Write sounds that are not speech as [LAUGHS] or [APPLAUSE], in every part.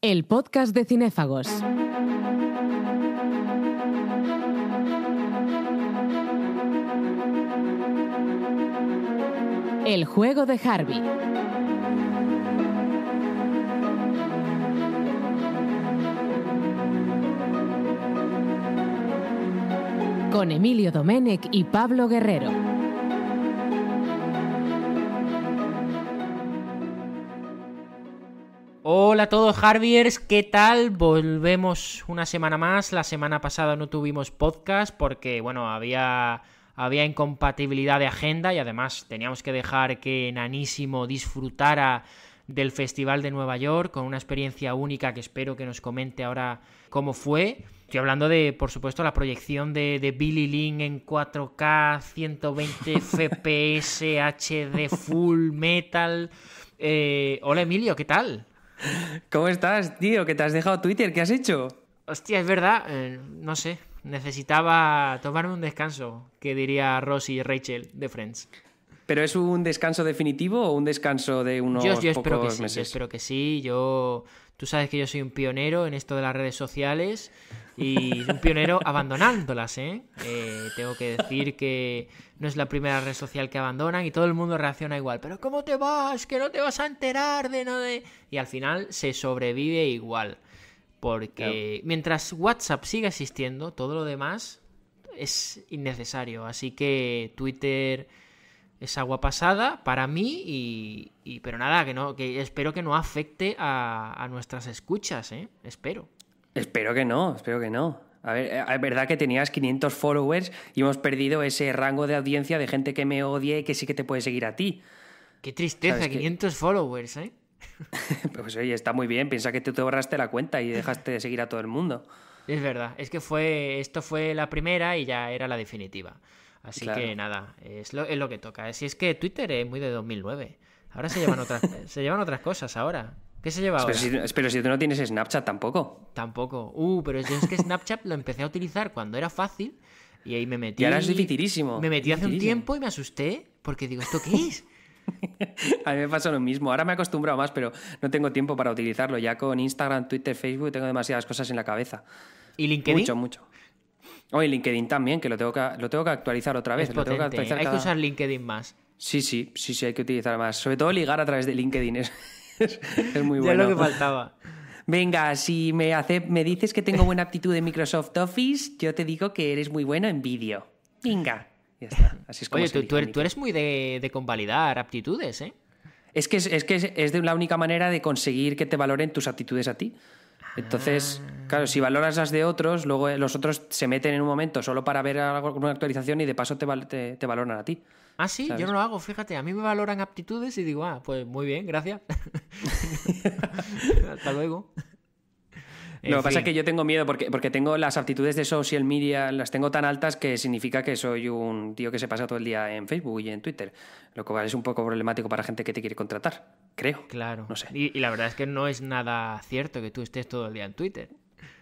el podcast de Cinéfagos. El juego de Harvey. Con Emilio Domenech y Pablo Guerrero. Hola a todos, Harviers, ¿qué tal? Volvemos una semana más. La semana pasada no tuvimos podcast porque, bueno, había, había incompatibilidad de agenda y además teníamos que dejar que Nanísimo disfrutara del Festival de Nueva York con una experiencia única que espero que nos comente ahora cómo fue. Estoy hablando de, por supuesto, la proyección de, Billy Lynn en 4K, 120 FPS, HD, full metal. Eh, hola Emilio, ¿qué tal? ¿Cómo estás, tío? ¿Qué te has dejado Twitter? ¿Qué has hecho? Hostia, es verdad, eh, no sé. Necesitaba tomarme un descanso, que diría Rosy y Rachel de Friends. ¿Pero es un descanso definitivo o un descanso de unos meses? Yo espero que sí. Yo, tú sabes que yo soy un pionero en esto de las redes sociales. Y un pionero abandonándolas, ¿eh? ¿eh? Tengo que decir que no es la primera red social que abandonan y todo el mundo reacciona igual. Pero ¿cómo te vas? Que no te vas a enterar de no de... Y al final se sobrevive igual. Porque mientras WhatsApp siga existiendo, todo lo demás es innecesario. Así que Twitter es agua pasada para mí y, pero nada que no que espero que no afecte a, a nuestras escuchas, ¿eh? espero. Espero que no, espero que no. A ver, eh, es verdad que tenías 500 followers y hemos perdido ese rango de audiencia de gente que me odie y que sí que te puede seguir a ti. Qué tristeza, 500 followers, ¿eh? [LAUGHS] pues oye, está muy bien, piensa que tú te borraste la cuenta y dejaste de seguir a todo el mundo. Es verdad, es que fue esto fue la primera y ya era la definitiva. Así que nada, es lo, que toca. Si es que Twitter es muy de 2009. Ahora se llevan otras, [LAUGHS] se llevan otras cosas ahora. ¿Qué se llevaba? Pero si, tú no tienes Snapchat tampoco. Tampoco. Uh, pero es que Snapchat lo empecé a utilizar cuando era fácil y ahí me metí. Y ahora es dificilísimo. Me metí hace un tiempo y me asusté porque digo, ¿esto qué es? [LAUGHS] a mí me pasa lo mismo. Ahora me he acostumbrado más, pero no tengo tiempo para utilizarlo. Ya con Instagram, Twitter, Facebook tengo demasiadas cosas en la cabeza. ¿Y LinkedIn? Mucho, mucho. Hoy LinkedIn también, que lo tengo que, lo tengo que actualizar otra vez. ¿eh? hay que usar LinkedIn más. Sí, sí, sí, sí, hay que utilizar más. Sobre todo ligar a través de LinkedIn. Es... [LAUGHS] es, muy bueno. lo que faltaba. Venga, si me, hace, me dices que tengo buena aptitud en Microsoft Office, yo te digo que eres muy bueno en vídeo. Venga. Ya está. Así es como tú, eres, muy de, de, convalidar aptitudes, ¿eh? Es que, es, que es, de la única manera de conseguir que te valoren tus aptitudes a ti. Entonces, ah. claro, si valoras las de otros, luego eh, los otros se meten en un momento solo para ver una actualización y de paso te valoran a ti. Ah, sí, yo no lo hago, fíjate, a mí me valoran aptitudes y digo, ah, pues muy bien, gracias. [LAUGHS] Hasta luego. lo que pasa es que yo tengo miedo porque, porque tengo las aptitudes de social media, las tengo tan altas que significa que soy un tío que se pasa todo el día en Facebook y en Twitter, lo cual es un poco problemático para gente que te quiere contratar, creo. Claro. No sé. y la verdad es que no es nada cierto que tú estés todo el día en Twitter.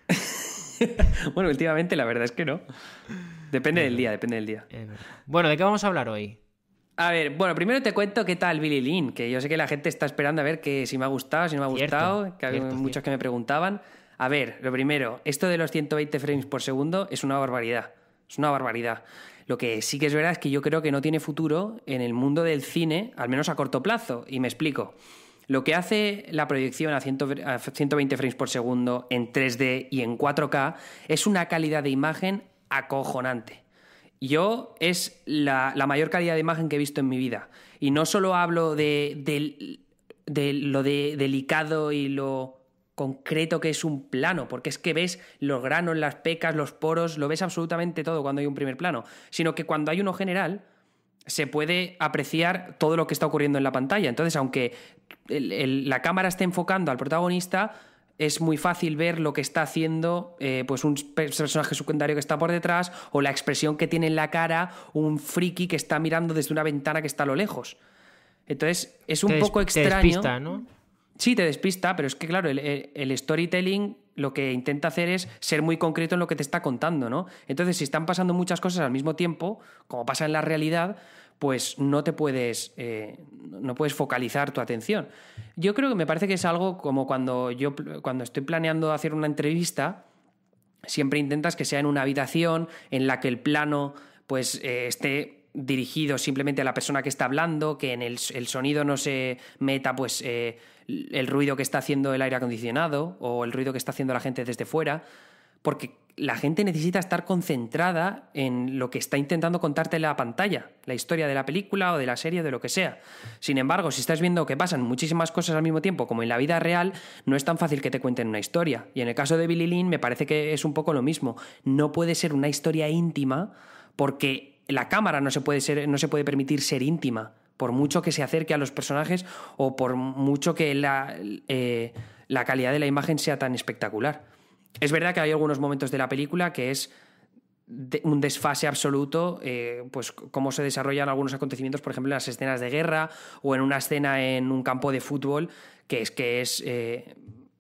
[LAUGHS] bueno, últimamente la verdad es que no. Depende del día, depende del día. Bueno, ¿de qué vamos a hablar hoy? A ver, bueno, primero te cuento qué tal Billy Lynn, que yo sé que la gente está esperando a ver que si me ha gustado, si no me ha gustado, que hay muchos que me preguntaban. A ver, lo primero, esto de los 120 frames por segundo es una barbaridad. Es una barbaridad. Lo que sí que es verdad es que yo creo que no tiene futuro en el mundo del cine, al menos a corto plazo, y me explico. Lo que hace la proyección a, 120 frames por segundo en 3D y en 4K es una calidad de imagen acojonante. Yo es la, mayor calidad de imagen que he visto en mi vida. Y no solo hablo de, lo delicado y lo concreto que es un plano, porque es que ves los granos, las pecas, los poros, lo ves absolutamente todo cuando hay un primer plano, sino que cuando hay uno general se puede apreciar todo lo que está ocurriendo en la pantalla. Entonces, aunque la cámara esté enfocando al protagonista, es muy fácil ver lo que está haciendo eh, pues un personaje secundario que está por detrás o la expresión que tiene en la cara un friki que está mirando desde una ventana que está a lo lejos. Entonces, es un poco extraño. Te despista, ¿no? Sí, te despista, pero es que, claro, el, storytelling lo que intenta hacer es ser muy concreto en lo que te está contando, ¿no? Entonces, si están pasando muchas cosas al mismo tiempo, como pasa en la realidad, pues no te puedes, eh, no puedes focalizar tu atención. Yo creo que me parece que es algo como cuando yo cuando estoy planeando hacer una entrevista, siempre intentas que sea en una habitación en la que el plano pues eh, esté dirigido simplemente a la persona que está hablando, que en el, sonido no se meta pues eh, el ruido que está haciendo el aire acondicionado o el ruido que está haciendo la gente desde fuera, porque la gente necesita estar concentrada en lo que está intentando contarte la pantalla, la historia de la película o de la serie de lo que sea. Sin embargo, si estás viendo que pasan muchísimas cosas al mismo tiempo como en la vida real, no es tan fácil que te cuenten una historia. Y en el caso de Billy Lynn me parece que es un poco lo mismo. No puede ser una historia íntima porque la cámara no se puede, ser, no se puede permitir ser íntima, por mucho que se acerque a los personajes o por mucho que la eh, calidad de la imagen sea tan espectacular. Es verdad que hay algunos momentos de la película que es un desfase absoluto, eh, pues cómo se desarrollan algunos acontecimientos, por ejemplo, en las escenas de guerra o en una escena en un campo de fútbol, que es que es eh,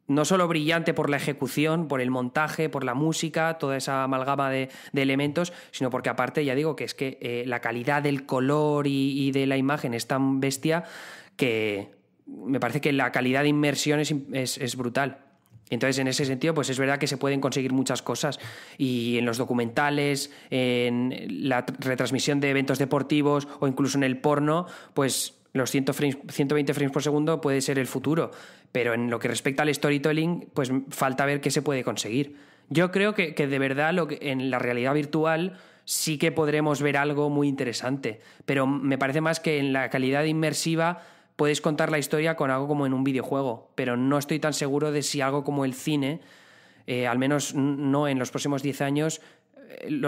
no solo brillante por la ejecución, por el montaje, por la música, toda esa amalgama de, elementos, sino porque aparte, ya digo, que es que eh, la calidad del color y, de la imagen es tan bestia que me parece que la calidad de inmersión es brutal. Entonces, en ese sentido, pues es verdad que se pueden conseguir muchas cosas. Y en los documentales, en la retransmisión de eventos deportivos o incluso en el porno, pues los 120 frames por segundo puede ser el futuro. Pero en lo que respecta al storytelling, pues falta ver qué se puede conseguir. Yo creo que, de verdad en la realidad virtual sí que podremos ver algo muy interesante. Pero me parece más que en la calidad inmersiva ...puedes contar la historia con algo como en un videojuego, pero no estoy tan seguro de si algo como el cine, eh, al menos no en los próximos 10 años, eh,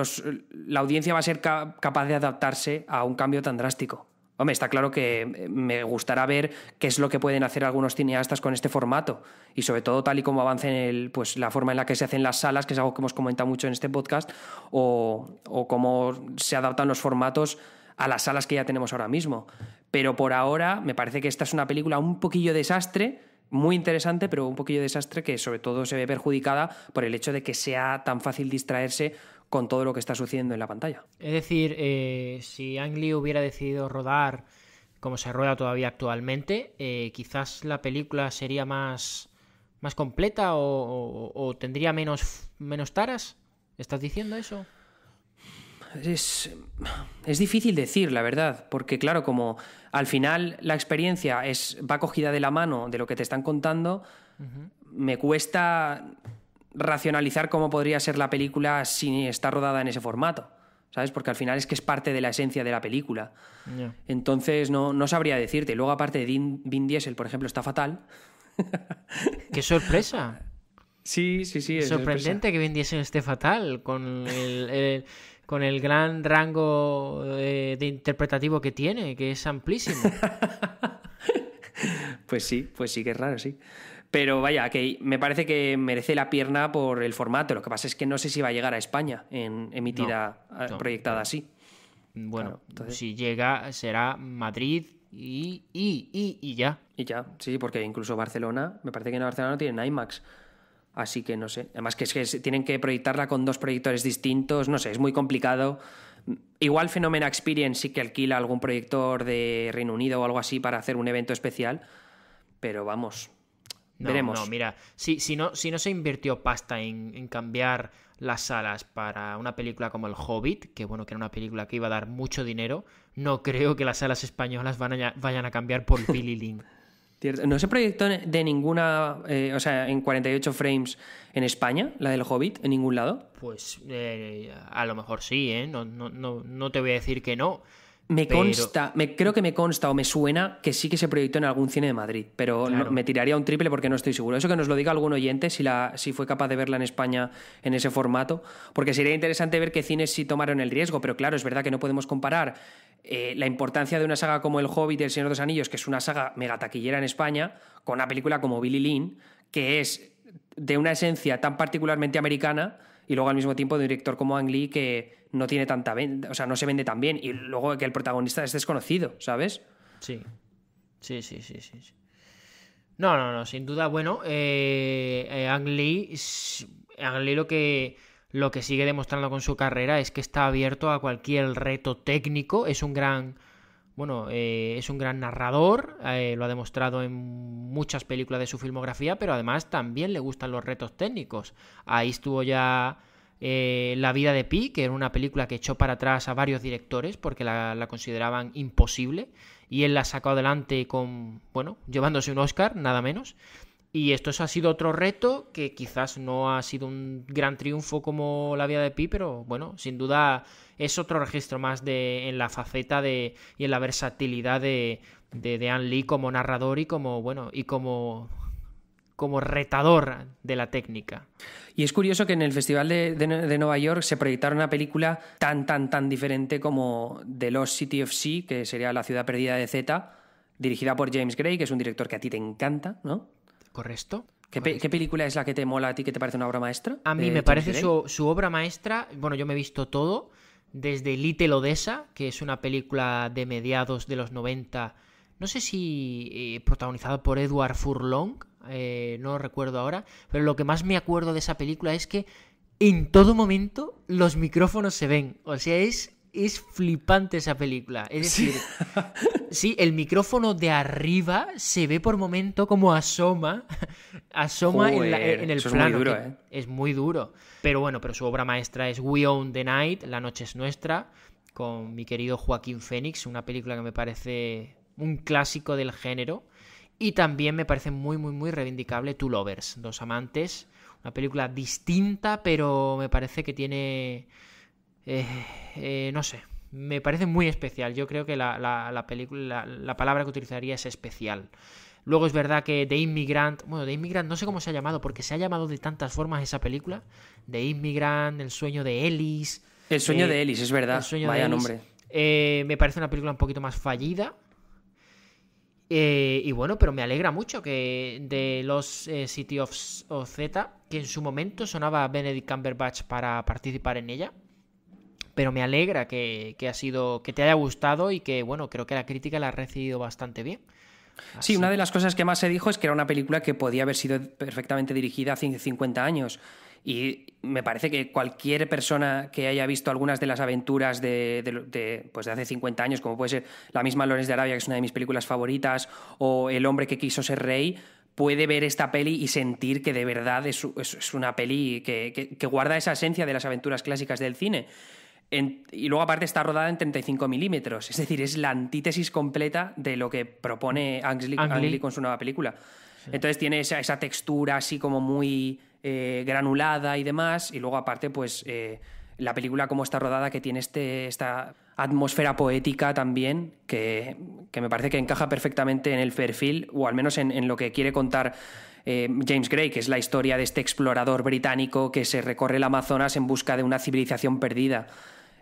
la audiencia va a ser capaz de adaptarse a un cambio tan drástico. Hombre, está claro que eh, me gustará ver qué es lo que pueden hacer algunos cineastas con este formato y sobre todo tal y como en el, pues, la forma en la que se hacen las salas, que es algo que hemos comentado mucho en este podcast, o cómo se adaptan los formatos a las salas que ya tenemos ahora mismo. Pero por ahora me parece que esta es una película un poquillo desastre, muy interesante, pero un poquillo desastre que sobre todo se ve perjudicada por el hecho de que sea tan fácil distraerse con todo lo que está sucediendo en la pantalla. Es decir, eh, si Ang Lee hubiera decidido rodar como se rueda todavía actualmente, eh, quizás la película sería más, más completa o, o tendría menos, menos taras. ¿Estás diciendo eso? es, es difícil decir, la verdad, porque claro, como al final la experiencia es, va cogida de la mano de lo que te están contando, me cuesta racionalizar cómo podría ser la película si está rodada en ese formato. ¿Sabes? Porque al final es que es parte de la esencia de la película. Entonces no, sabría decirte. Luego, aparte de Vin, Diesel, por ejemplo, está fatal. [LAUGHS] ¡Qué sorpresa! Sí, sí, sí. Es sorprendente que Vin Diesel esté fatal con el, con el gran rango eh, de, interpretativo que tiene, que es amplísimo. [LAUGHS] pues sí, pues sí que es raro, sí. Pero vaya, que me parece que merece la pierna por el formato. Lo que pasa es que no sé si va a llegar a España en emitida, ah, proyectada así. Bueno, si llega será Madrid y, y, y, y ya. Y ya, sí, porque incluso Barcelona, me parece que en Barcelona no tienen IMAX. Así que no sé. Además que es que tienen que proyectarla con dos proyectores distintos, no sé, es muy complicado. Igual Fenomena Experience sí que alquila algún proyector de Reino Unido o algo así para hacer un evento especial, pero vamos, Veremos. No, mira, si, si, no, si no se invirtió pasta en, cambiar las salas para una película como El Hobbit, que bueno, que era una película que iba a dar mucho dinero, no creo que las salas españolas vayan a cambiar por [LAUGHS] Billy Lynn. No se proyectó de ninguna, eh, o sea, en 48 frames en España, la del Hobbit, en ningún lado. Pues eh, a lo mejor sí, ¿eh? No, te voy a decir que no. Me consta, me, creo que me consta o me suena que sí que se proyectó en algún cine de Madrid, pero me tiraría un triple porque no estoy seguro. Eso que nos lo diga algún oyente si, la, si fue capaz de verla en España en ese formato, porque sería interesante ver qué cines sí tomaron el riesgo, pero claro, es verdad que no podemos comparar eh, la importancia de una saga como El Hobbit y El Señor de los Anillos, que es una saga mega taquillera en España, con una película como Billy Lynn, que es de una esencia tan particularmente americana y luego al mismo tiempo de un director como Ang Lee que no tiene tanta venta, o sea, no se vende tan bien y luego que el protagonista es desconocido, ¿sabes? Sí. Sí, sí, sí, sí. No, no, no, sin duda, bueno, eh, eh, Ang Lee, Ang Lee lo que lo que sigue demostrando con su carrera es que está abierto a cualquier reto técnico, es un gran... Bueno, eh, es un gran narrador, eh, lo ha demostrado en muchas películas de su filmografía, pero además también le gustan los retos técnicos. Ahí estuvo ya eh, La vida de Pi, que era una película que echó para atrás a varios directores porque la, la consideraban imposible, y él la sacó adelante con, bueno, llevándose un Oscar, nada menos. Y esto ha sido otro reto que quizás no ha sido un gran triunfo como la vía de Pi, pero bueno, sin duda es otro registro más de, en la faceta de, y en la versatilidad de, de, Lee como narrador y como, bueno, y como como retador de la técnica. Y es curioso que en el Festival de, de, Nueva York se proyectara una película tan, tan, tan diferente como The Lost City of Sea, que sería La ciudad perdida de Z, dirigida por James Gray, que es un director que a ti te encanta, ¿no? ¿Correcto? ¿Qué, película es la que te mola a ti, que te parece una obra maestra? A mí eh, me parece su, obra maestra, bueno, yo me he visto todo, desde Little Odessa, que es una película de mediados de los 90, no sé si eh, protagonizada por Edward Furlong, eh, no recuerdo ahora, pero lo que más me acuerdo de esa película es que en todo momento los micrófonos se ven, o sea, es es flipante esa película. Es decir, sí. el micrófono de arriba se ve por momento como asoma, [LAUGHS] asoma en, el plano. Es muy, duro, ¿eh? es muy duro. Pero bueno, pero su obra maestra es We Own the Night, La Noche es Nuestra, con mi querido Joaquín Fénix, una película que me parece un clásico del género. Y también me parece muy, muy, muy reivindicable Two Lovers, Dos Amantes. Una película distinta, pero me parece que tiene eh, eh, no sé, me parece muy especial. Yo creo que la, película, la, palabra que utilizaría es especial. Luego es verdad que The Immigrant, bueno, The Immigrant no sé cómo se ha llamado, porque se ha llamado de tantas formas esa película. The Immigrant, El sueño de Ellis. El sueño eh, de Ellis, es verdad. sueño Vaya nombre. me parece una película un poquito más fallida. y bueno, pero me alegra mucho que de los City of, of Z, que en su momento sonaba Benedict Cumberbatch para participar en ella, pero me alegra que, ha sido, que te haya gustado y que, bueno, creo que la crítica la ha recibido bastante bien. Sí, una de las cosas que más se dijo es que era una película que podía haber sido perfectamente dirigida hace 50 años. Y me parece que cualquier persona que haya visto algunas de las aventuras de, pues de hace 50 años, como puede ser la misma Lorenz de Arabia, que es una de mis películas favoritas, o El hombre que quiso ser rey, puede ver esta peli y sentir que de verdad es, una peli que, guarda esa esencia de las aventuras clásicas del cine y luego aparte está rodada en 35 milímetros, es decir, es la antítesis completa de lo que propone Ang con su nueva película. Entonces tiene esa, textura así como muy eh, granulada y demás, y luego aparte pues eh, la película como está rodada que tiene este, esta atmósfera poética también, que, me parece que encaja perfectamente en el perfil, o al menos en, lo que quiere contar eh, James Gray, que es la historia de este explorador británico que se recorre el Amazonas en busca de una civilización perdida.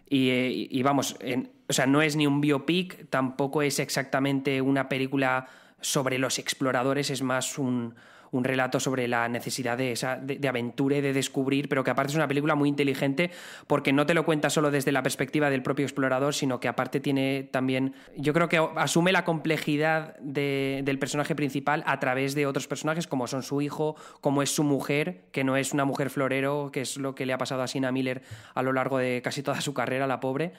Eh, y, vamos, en, o sea, no es ni un biopic, tampoco es exactamente una película sobre los exploradores, es más un, un relato sobre la necesidad de, aventura y de descubrir, pero que aparte es una película muy inteligente porque no te lo cuenta solo desde la perspectiva del propio explorador, sino que aparte tiene también, yo creo que asume la complejidad del personaje principal a través de otros personajes, como son su hijo, como es su mujer, que no es una mujer florero, que es lo que le ha pasado a Sina Miller a lo largo de casi toda su carrera, la pobre.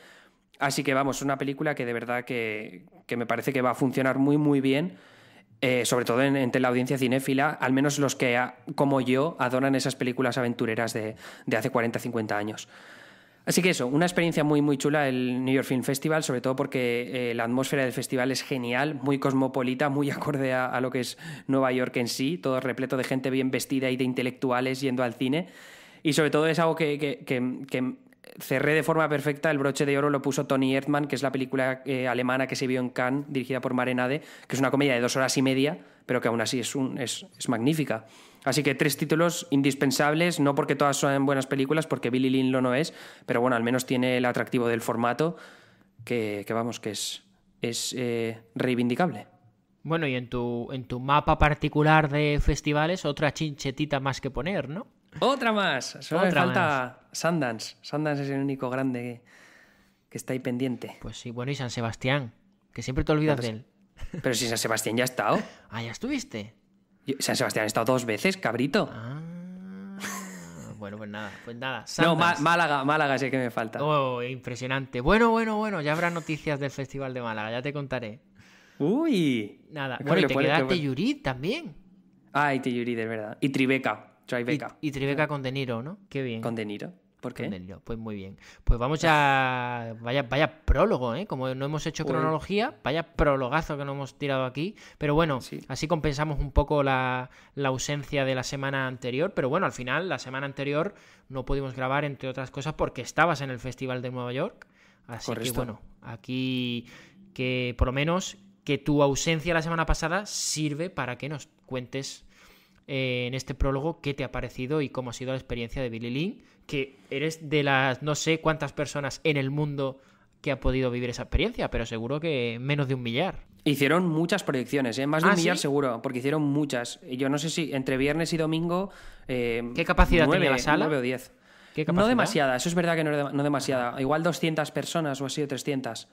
Así que vamos, es una película que de verdad que me parece que va a funcionar muy muy bien eh, sobre todo entre la audiencia cinéfila, al menos los que, como yo, adoran esas películas aventureras de, hace 40, 50 años. Así que eso, una experiencia muy, muy chula el New York Film Festival, sobre todo porque eh, la atmósfera del festival es genial, muy cosmopolita, muy [LAUGHS] acorde a, lo que es Nueva York en sí, todo repleto de gente bien vestida y de intelectuales yendo al cine. Y sobre todo es algo que cerré de forma perfecta. El broche de oro lo puso Tony Erdmann, que es la película eh, alemana que se vio en Cannes, dirigida por Marenade, que es una comedia de dos horas y media, pero que aún así es, un, es, magnífica. Así que tres títulos indispensables, no porque todas sean buenas películas, porque Billy Lynn lo no es, pero bueno, al menos tiene el atractivo del formato, que, vamos, que es, es eh, reivindicable. Bueno, y en tu, en tu mapa particular de festivales, otra chinchetita más que poner, ¿no? Otra más. Solo Otra me falta Sandans. Sundance. es el único grande que, está ahí pendiente. Pues sí, bueno, y San Sebastián, que siempre te olvidas de él. Pero si San Sebastián ya ha estado. [LAUGHS] Ah, ya estuviste. San Sebastián ha estado dos veces, cabrito. Ah. [LAUGHS] Bueno, pues nada, pues nada. No, Málaga, Málaga es que me falta. Oh, impresionante. Bueno, bueno, bueno, ya habrá noticias del Festival de Málaga, ya te contaré. Uy. Nada, bueno, y te quedaste Teyurid también. Ay, ah, y Teyurid, es verdad. Y Tribeca. Y, Tribeca con De Niro, ¿no? Qué bien. Con De Niro. ¿Por qué? Con de Pues muy bien. Pues vamos a. Vaya, prólogo, ¿eh? Como no hemos hecho cronología, vaya prólogazo que no hemos tirado aquí. Pero bueno, así compensamos un poco la, ausencia de la semana anterior. Pero bueno, al final, la semana anterior no pudimos grabar, entre otras cosas, porque estabas en el Festival de Nueva York. Así que bueno, aquí que por lo menos que tu ausencia la semana pasada sirve para que nos cuentes eh, en este prólogo qué te ha parecido y cómo ha sido la experiencia de Billy Lynn, que eres de las no sé cuántas personas en el mundo que ha podido vivir esa experiencia, pero seguro que menos de un millar. Hicieron muchas proyecciones, ¿eh? más de ah, un millar seguro, porque hicieron muchas. Yo no sé si entre viernes y domingo... Eh, ¿Qué capacidad tiene la sala? 9 o 10. no demasiada, eso es verdad que no, demasiada. Igual 200 personas o así sido 300.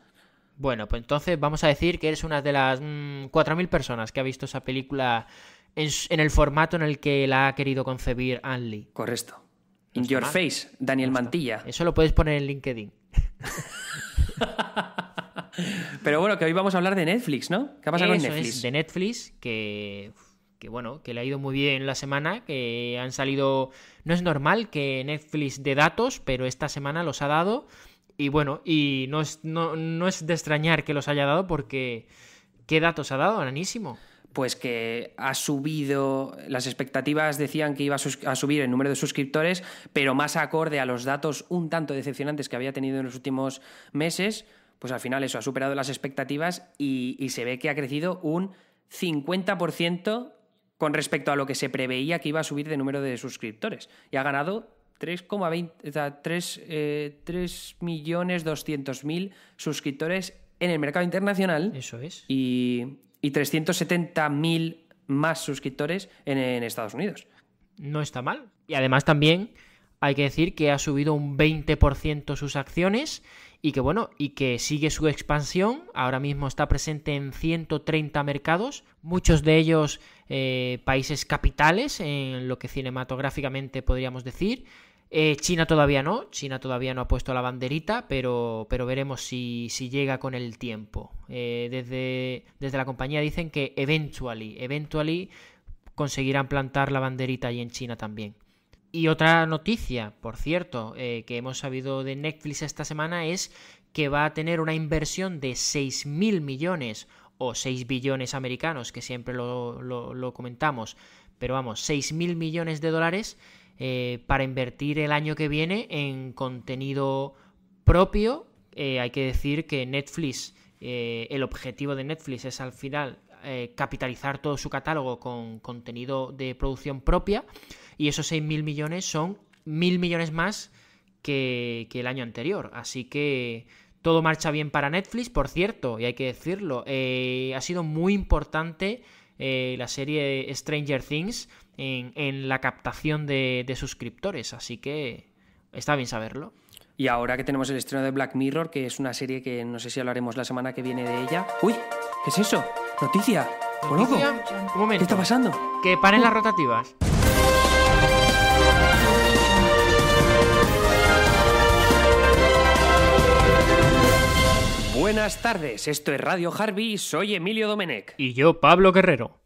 Bueno, pues entonces vamos a decir que eres una de las 4.000 mm, personas que ha visto esa película en, el formato en el que la ha querido concebir Anli. Correcto. In your face, Daniel Mantilla. Eso lo puedes poner en LinkedIn. [LAUGHS] Pero bueno, que hoy vamos a hablar de Netflix, ¿no? ¿Qué ha pasado con Netflix? de Netflix, que, bueno, que le ha ido muy bien la semana, que han salido. No es normal que Netflix dé datos, pero esta semana los ha dado. Y bueno, y no es, no, no es de extrañar que los haya dado porque. ¿Qué datos ha dado, anísimo pues que ha subido, las expectativas decían que iba a, subir el número de suscriptores, pero más acorde a los datos un tanto decepcionantes que había tenido en los últimos meses, pues al final eso ha superado las expectativas y, se ve que ha crecido un 50% con respecto a lo que se preveía que iba a subir de número de suscriptores. Y ha ganado 3,20, eh, millones suscriptores en el mercado internacional. Eso es. Y y 370.000 más suscriptores en, Estados Unidos. No está mal. Y además también hay que decir que ha subido un 20% sus acciones y que bueno, y que sigue su expansión. Ahora mismo está presente en 130 mercados, muchos de ellos eh, países capitales, en lo que cinematográficamente podríamos decir. Eh, China todavía no, China todavía no ha puesto la banderita, pero, pero veremos si, si llega con el tiempo. Eh, desde, desde la compañía dicen que eventually, eventually conseguirán plantar la banderita ahí en China también. Y otra noticia, por cierto, eh, que hemos sabido de Netflix esta semana es que va a tener una inversión de 6.000 millones o 6 billones americanos, que siempre lo, lo, lo comentamos, pero vamos, 6.000 millones de dólares eh, para invertir el año que viene en contenido propio. Eh, hay que decir que Netflix, eh, el objetivo de Netflix es al final capitalizar todo su catálogo con contenido de producción propia y esos 6.000 millones son 1.000 millones más que, el año anterior. Así que todo marcha bien para Netflix, por cierto, y hay que decirlo. ha sido muy importante la serie Stranger Things en, la captación de, suscriptores, así que está bien saberlo. Y ahora que tenemos el estreno de Black Mirror, que es una serie que no sé si hablaremos la semana que viene de ella. ¡Uy! ¿Qué es eso? ¡Noticia! ¿Noticia? Un momento. ¿Qué está pasando? Que paren las uh. rotativas. Buenas tardes, esto es Radio Harvey, soy Emilio Domenech. Y yo, Pablo Guerrero.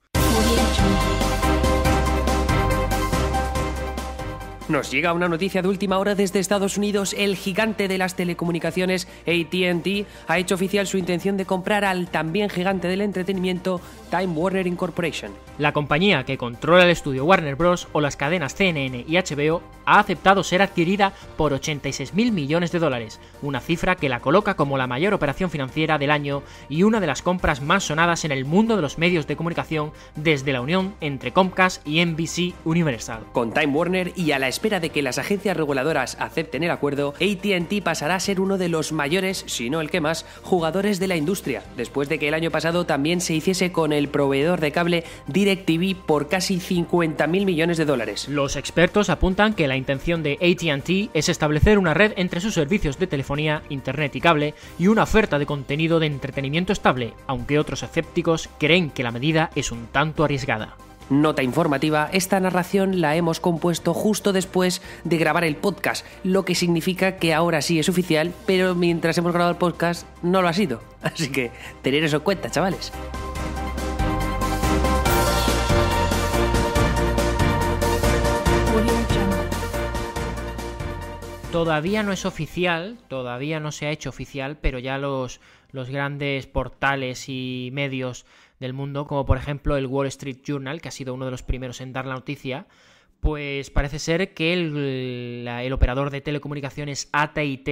Nos llega una noticia de última hora desde Estados Unidos. El gigante de las telecomunicaciones ATT ha hecho oficial su intención de comprar al también gigante del entretenimiento Time Warner Incorporation. La compañía que controla el estudio Warner Bros. o las cadenas CNN y HBO ha aceptado ser adquirida por 86.000 millones de dólares, una cifra que la coloca como la mayor operación financiera del año y una de las compras más sonadas en el mundo de los medios de comunicación desde la unión entre Comcast y NBC Universal. Con Time Warner y a la espera de que las agencias reguladoras acepten el acuerdo, ATT pasará a ser uno de los mayores, si no el que más, jugadores de la industria, después de que el año pasado también se hiciese con el proveedor de cable DirecTV por casi 50.000 millones de dólares. Los expertos apuntan que la intención de ATT es establecer una red entre sus servicios de telefonía, internet y cable y una oferta de contenido de entretenimiento estable, aunque otros escépticos creen que la medida es un tanto arriesgada. Nota informativa, esta narración la hemos compuesto justo después de grabar el podcast, lo que significa que ahora sí es oficial, pero mientras hemos grabado el podcast no lo ha sido. [LAUGHS] Así que tener eso en cuenta, chavales. Todavía no es oficial, todavía no se ha hecho oficial, pero ya los, los grandes portales y medios del mundo, como por ejemplo el Wall Street Journal, que ha sido uno de los primeros en dar la noticia, pues parece ser que el, operador de telecomunicaciones ATT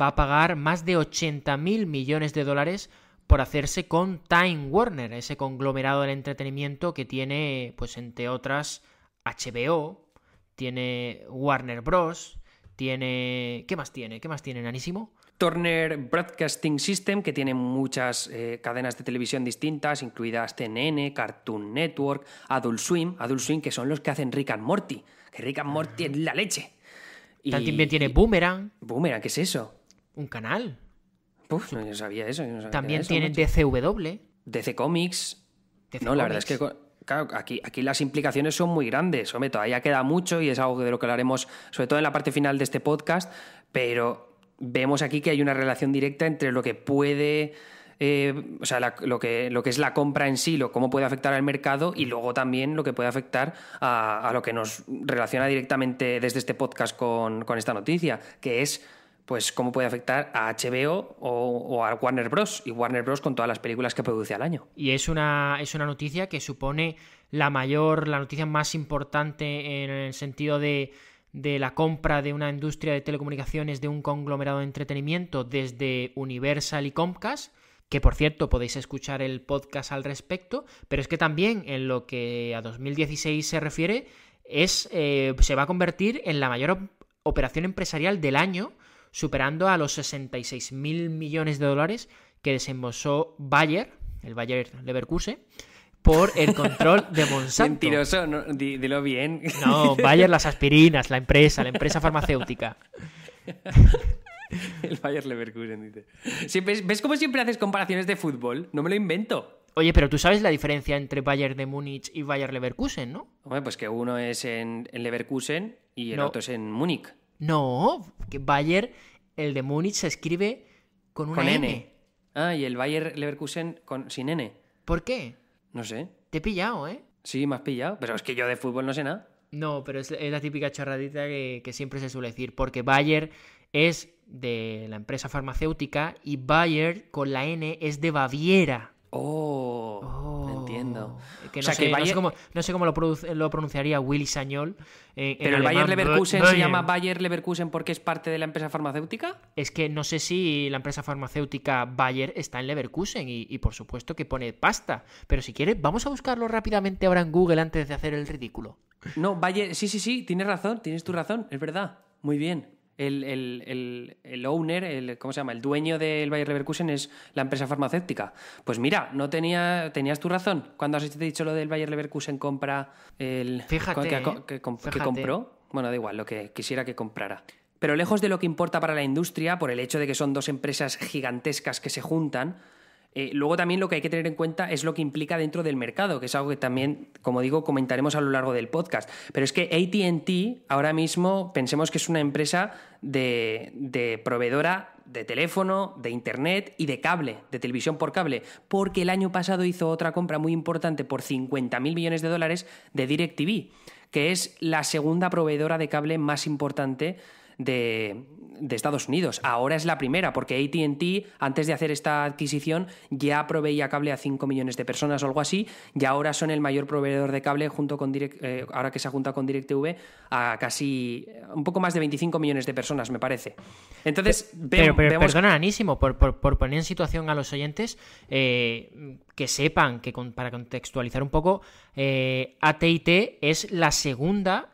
va a pagar más de 80.000 mil millones de dólares por hacerse con Time Warner, ese conglomerado del entretenimiento que tiene, pues entre otras, HBO, tiene Warner Bros., tiene... ¿Qué más tiene? ¿Qué más tiene, Nanísimo? Turner Broadcasting System, que tiene muchas eh, cadenas de televisión distintas, incluidas CNN, Cartoon Network, Adult Swim, Adult Swim, que son los que hacen Rick and Morty, que Rick and Morty es la leche. También tiene Boomerang. ¿Boomerang? ¿Qué es eso? Un canal. Uf, no yo sabía eso. También tiene DCW. DC Comics. no, la verdad es que aquí, aquí las implicaciones son muy grandes. ahí todavía queda mucho y es algo de lo que hablaremos, sobre todo en la parte final de este podcast, pero vemos aquí que hay una relación directa entre lo que puede... Eh, o sea, lo, que, lo que es la compra en sí, lo, cómo puede afectar al mercado y luego también lo que puede afectar a, a lo que nos relaciona directamente desde este podcast con, esta noticia, que es pues cómo puede afectar a HBO o, a Warner Bros. y Warner Bros. con todas las películas que produce al año. Y es una, es una noticia que supone la mayor, la noticia más importante en el sentido de de la compra de una industria de telecomunicaciones de un conglomerado de entretenimiento desde Universal y Comcast, que por cierto podéis escuchar el podcast al respecto, pero es que también en lo que a 2016 se refiere, es, eh, se va a convertir en la mayor operación empresarial del año, superando a los 66.000 mil millones de dólares que desembolsó Bayer, el Bayer Leverkusen, por el control de [LAUGHS] Monsanto. Mentiroso, dilo bien. No, Bayer las aspirinas, la empresa, la empresa farmacéutica. [LAUGHS] El Bayer Leverkusen, dice. ¿Ves cómo siempre haces comparaciones de fútbol? No me lo invento. Oye, pero tú sabes la diferencia entre Bayer de Múnich y Bayer Leverkusen, ¿no? pues que uno es en, Leverkusen y el otro es en Múnich. No, que Bayer, el de Múnich se escribe con una N. Ah, y el Bayer Leverkusen con, sin N. ¿Por qué? No sé. Te he pillado, ¿eh? Sí, me has pillado. Pero es que yo de fútbol no sé nada. No, pero es, la típica charradita que, que, siempre se suele decir. Porque Bayer es de la empresa farmacéutica y Bayer con la N es de Baviera. oh. oh entiendo. no, sé, no, sé, cómo, lo, pronunciaría Willy Sañol. Eh, Pero el Bayer Leverkusen se llama Bayer Leverkusen porque es parte de la empresa farmacéutica. Es que no sé si la empresa farmacéutica Bayer está en Leverkusen y, y por supuesto que pone pasta. Pero si quieres, vamos a buscarlo rápidamente ahora en Google antes de hacer el ridículo. No, Bayer, sí, sí, sí, tienes razón, tienes tu razón, es verdad. Muy bien el, owner, el, ¿cómo se llama? El dueño del Bayer Leverkusen es la empresa farmacéutica. Pues mira, no tenía, tenías tu razón cuando has dicho lo del Bayer Leverkusen compra el fíjate, que compró. Bueno, da igual, lo que quisiera que comprara. Pero lejos de lo que importa para la industria, por el hecho de que son dos empresas gigantescas que se juntan, eh, luego también lo que hay que tener en cuenta es lo que implica dentro del mercado, que es algo que también, como digo, comentaremos a lo largo del podcast. Pero es que ATT ahora mismo pensemos que es una empresa de, de proveedora de teléfono, de internet y de cable, de televisión por cable, porque el año pasado hizo otra compra muy importante por 50.000 mil millones de dólares de DirecTV, que es la segunda proveedora de cable más importante de, Estados Unidos. Ahora es la primera, porque ATT, antes de hacer esta adquisición, ya proveía cable a 5 millones de personas o algo así, y ahora son el mayor proveedor de cable, junto con Direct, eh, ahora que se junta juntado con DirecTV, a casi un poco más de 25 millones de personas, me parece. Entonces, pero, veo, pero, por, poner en situación a los oyentes, eh, que sepan que para contextualizar un poco, eh, ATT es la segunda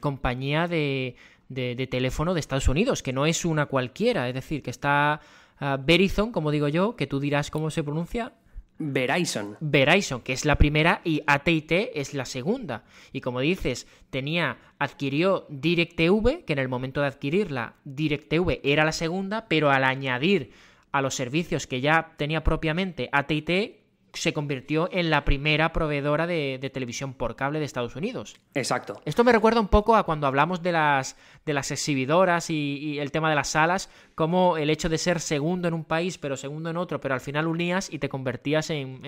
compañía de de, teléfono de Estados Unidos, que no es una cualquiera, es decir, que está ah, Verizon, como digo yo, que tú dirás cómo se pronuncia. Verizon. Verizon, que es la primera y AT&T es la segunda. Y como dices, tenía adquirió DirecTV, que en el momento de adquirirla DirecTV era la segunda, pero al añadir a los servicios que ya tenía propiamente AT&T se convirtió en la primera proveedora de, televisión por cable de Estados Unidos. Exacto. Esto me recuerda un poco a cuando hablamos de las, de las exhibidoras y, el tema de las salas, como el hecho de ser segundo en un país, pero segundo en otro, pero al final unías y te convertías en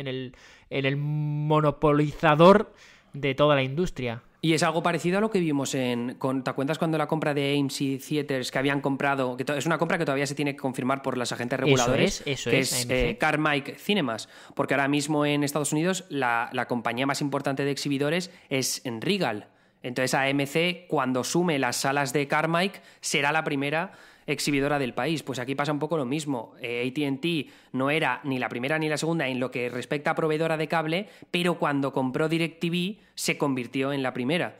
el monopolizador de toda la industria. Y es algo parecido a lo que vimos en. ¿Te acuerdas cuando la compra de AMC Theaters que habían comprado? que Es una compra que todavía se tiene que confirmar por las agentes reguladores. Eso es, es. Eh, Carmike Cinemas. Porque ahora mismo en Estados Unidos la, compañía más importante de exhibidores es en Regal. Entonces AMC, cuando sume las salas de Carmike, será la primera exhibidora del país. Pues aquí pasa un poco lo mismo. Eh, ATT no era ni la primera ni la segunda en lo que respecta a proveedora de cable, pero cuando compró DirecTV se convirtió en la primera.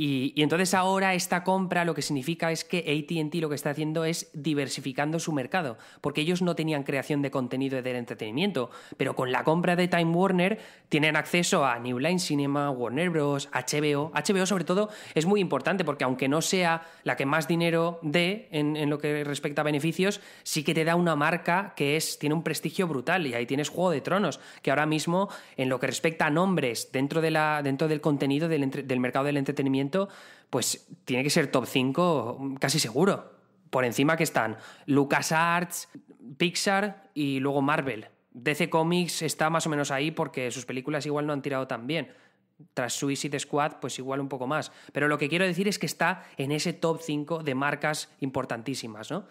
Y, entonces ahora esta compra lo que significa es que ATT lo que está haciendo es diversificando su mercado, porque ellos no tenían creación de contenido del entretenimiento, pero con la compra de Time Warner tienen acceso a New Line Cinema, Warner Bros., HBO. HBO sobre todo es muy importante porque aunque no sea la que más dinero dé en, lo que respecta a beneficios, sí que te da una marca que es, tiene un prestigio brutal y ahí tienes Juego de Tronos, que ahora mismo en lo que respecta a nombres dentro, de la, dentro del contenido del, del mercado del entretenimiento, pues tiene que ser top 5 casi seguro. Por encima que están LucasArts, Pixar y luego Marvel. DC Comics está más o menos ahí porque sus películas igual no han tirado tan bien. Tras Suicide Squad, pues igual un poco más. Pero lo que quiero decir es que está en ese top 5 de marcas importantísimas, ¿no?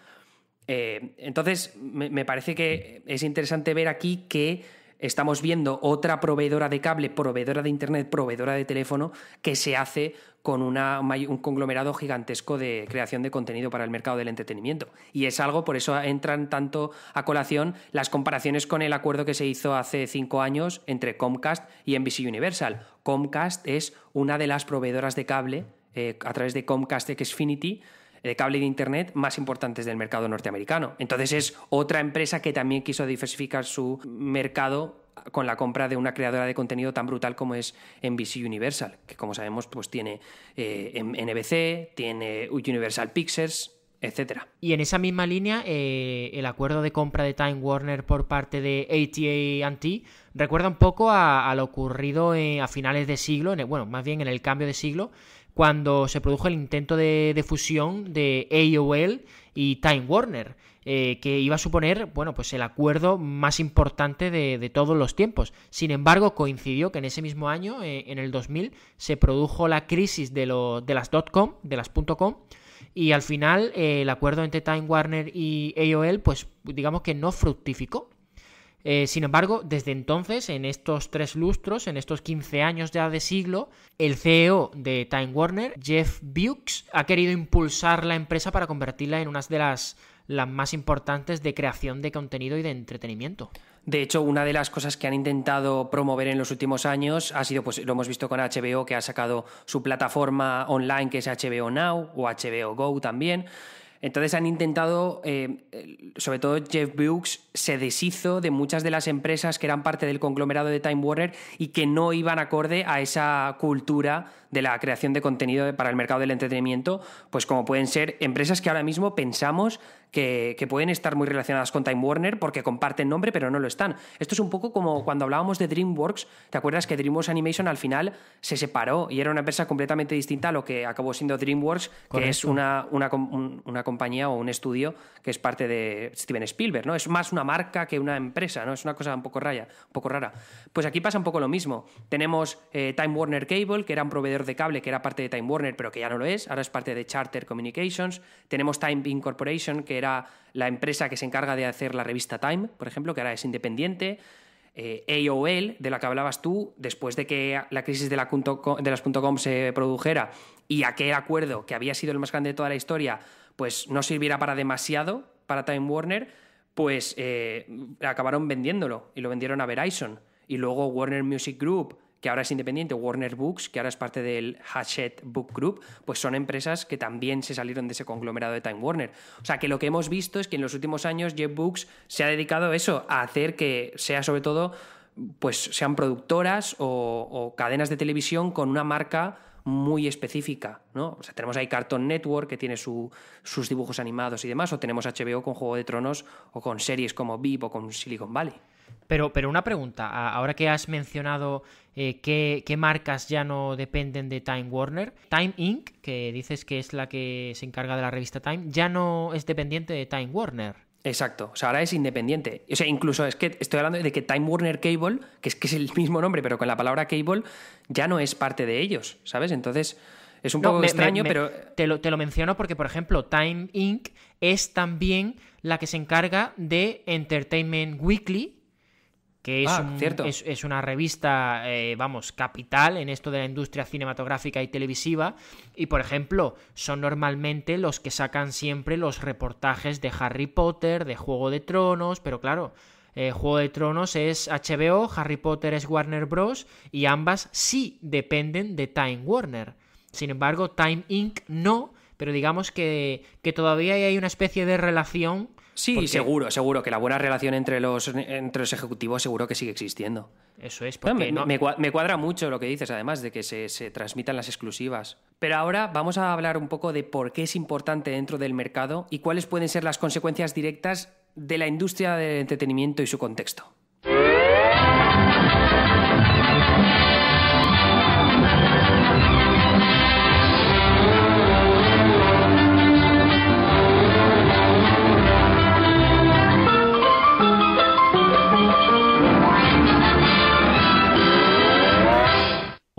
Eh, entonces, me parece que es interesante ver aquí que estamos viendo otra proveedora de cable, proveedora de Internet, proveedora de teléfono, que se hace con un conglomerado gigantesco de creación de contenido para el mercado del entretenimiento. Y es algo, por eso entran tanto a colación las comparaciones con el acuerdo que se hizo hace cinco años entre Comcast y NBC Universal. Comcast es una de las proveedoras de cable eh, a través de Comcast Xfinity de cable de Internet más importantes del mercado norteamericano. Entonces es otra empresa que también quiso diversificar su mercado con la compra de una creadora de contenido tan brutal como es NBC Universal, que como sabemos pues tiene eh, NBC, tiene Universal Pixels, etcétera. Y en esa misma línea, eh, el acuerdo de compra de Time Warner por parte de AT&T recuerda un poco a, lo ocurrido a finales de siglo, bueno, más bien en el cambio de siglo, cuando se produjo el intento de, fusión de AOL y Time Warner, eh, que iba a suponer, bueno, pues el acuerdo más importante de, todos los tiempos. Sin embargo, coincidió que en ese mismo año, eh, en el 2000, se produjo la crisis de, las .com, de las .com, y al final eh, el acuerdo entre Time Warner y AOL, pues digamos que no fructificó. Eh, sin embargo, desde entonces, en estos tres lustros, en estos 15 años ya de siglo, el CEO de Time Warner, Jeff Bukes, ha querido impulsar la empresa para convertirla en una de las, las más importantes de creación de contenido y de entretenimiento. De hecho, una de las cosas que han intentado promover en los últimos años ha sido, pues lo hemos visto con HBO, que ha sacado su plataforma online que es HBO Now o HBO Go también. Entonces han intentado, eh, sobre todo Jeff Brooks se deshizo de muchas de las empresas que eran parte del conglomerado de Time Warner y que no iban acorde a esa cultura de la creación de contenido para el mercado del entretenimiento, pues como pueden ser empresas que ahora mismo pensamos que, pueden estar muy relacionadas con Time Warner porque comparten nombre, pero no lo están. Esto es un poco como cuando hablábamos de DreamWorks, ¿te acuerdas que DreamWorks Animation al final se separó y era una empresa completamente distinta a lo que acabó siendo DreamWorks, que es una, una, compañía o un estudio que es parte de Steven Spielberg, ¿no? Es más una marca que una empresa, ¿no? Es una cosa un poco, raya, poco rara. Pues aquí pasa un poco lo mismo. Tenemos eh, Time Warner Cable, que era un proveedor de cable que era parte de Time Warner, pero que ya no lo es, ahora es parte de Charter Communications. Tenemos Time Incorporation, que era la empresa que se encarga de hacer la revista Time, por ejemplo, que ahora es independiente. Eh, AOL, de la que hablabas tú, después de que la crisis de, la las .com se produjera y aquel acuerdo que había sido el más grande de toda la historia, pues no sirviera para demasiado para Time Warner, pues eh, acabaron vendiéndolo y lo vendieron a Verizon. Y luego Warner Music Group, que ahora es independiente, Warner Books, que ahora es parte del Hachette Book Group, pues son empresas que también se salieron de ese conglomerado de Time Warner. O sea, que lo que hemos visto es que en los últimos años Jeff Books se ha dedicado a eso, a hacer que sea sobre todo, pues sean productoras o, cadenas de televisión con una marca muy específica, ¿no? O sea, tenemos ahí Cartoon Network que tiene sus dibujos animados y demás, o tenemos HBO con Juego de Tronos o con series como VIP o con Silicon Valley. Pero, pero una pregunta, ahora que has mencionado eh, qué, marcas ya no dependen de Time Warner. Time Inc., que dices que es la que se encarga de la revista Time, ya no es dependiente de Time Warner. Exacto, o sea, ahora es independiente. O sea, incluso es que estoy hablando de que Time Warner Cable, que es que es el mismo nombre, pero con la palabra cable, ya no es parte de ellos, ¿sabes? Entonces, es un poco extraño, pero... Te lo, te lo menciono porque, por ejemplo, Time Inc. es también la que se encarga de Entertainment Weekly, que es, ah, cierto. Es, una revista, eh, vamos, capital en esto de la industria cinematográfica y televisiva. Y, por ejemplo, son normalmente los que sacan siempre los reportajes de Harry Potter, de Juego de Tronos, pero claro, eh, Juego de Tronos es HBO, Harry Potter es Warner Bros. y ambas sí dependen de Time Warner. Sin embargo, Time Inc. no, pero digamos que, que todavía hay una especie de relación Sí, seguro, seguro, que la buena relación entre los, entre los ejecutivos seguro que sigue existiendo. Eso es, porque me, cuadra, mucho lo que dices, además, de que se, se, transmitan las exclusivas. Pero ahora vamos a hablar un poco de por qué es importante dentro del mercado y cuáles pueden ser las consecuencias directas de la industria del entretenimiento y su contexto.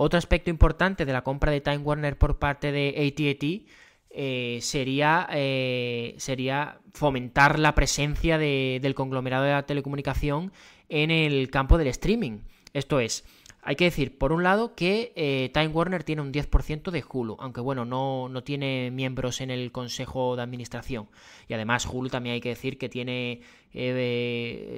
Otro aspecto importante de la compra de Time Warner por parte de ATT eh, sería, eh, sería fomentar la presencia de, del conglomerado de la telecomunicación en el campo del streaming. Esto es, hay que decir, por un lado, que eh, Time Warner tiene un 10% de Hulu, aunque bueno, no, tiene miembros en el consejo de administración. Y además, Hulu también hay que decir que tiene.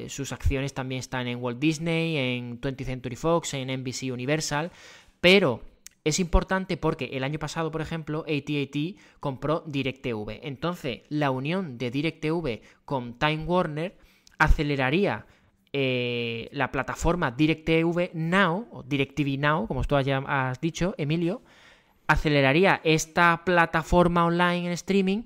sus acciones también están en Walt Disney, en 20th Century Fox, en NBC Universal. Pero es importante porque el año pasado, por ejemplo, ATT compró DirecTV. Entonces, la unión de DirecTV con Time Warner aceleraría eh, la plataforma DirecTV Now, o DirecTV Now, como tú has dicho, Emilio, aceleraría esta plataforma online en streaming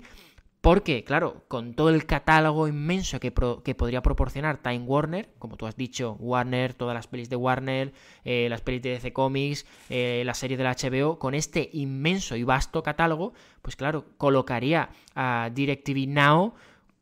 porque, claro, con todo el catálogo inmenso que, podría proporcionar Time Warner, como tú has dicho, Warner, todas las pelis de Warner, eh, las pelis de DC Comics, eh, la serie de la HBO, con este inmenso y vasto catálogo, pues claro, colocaría a DirecTV Now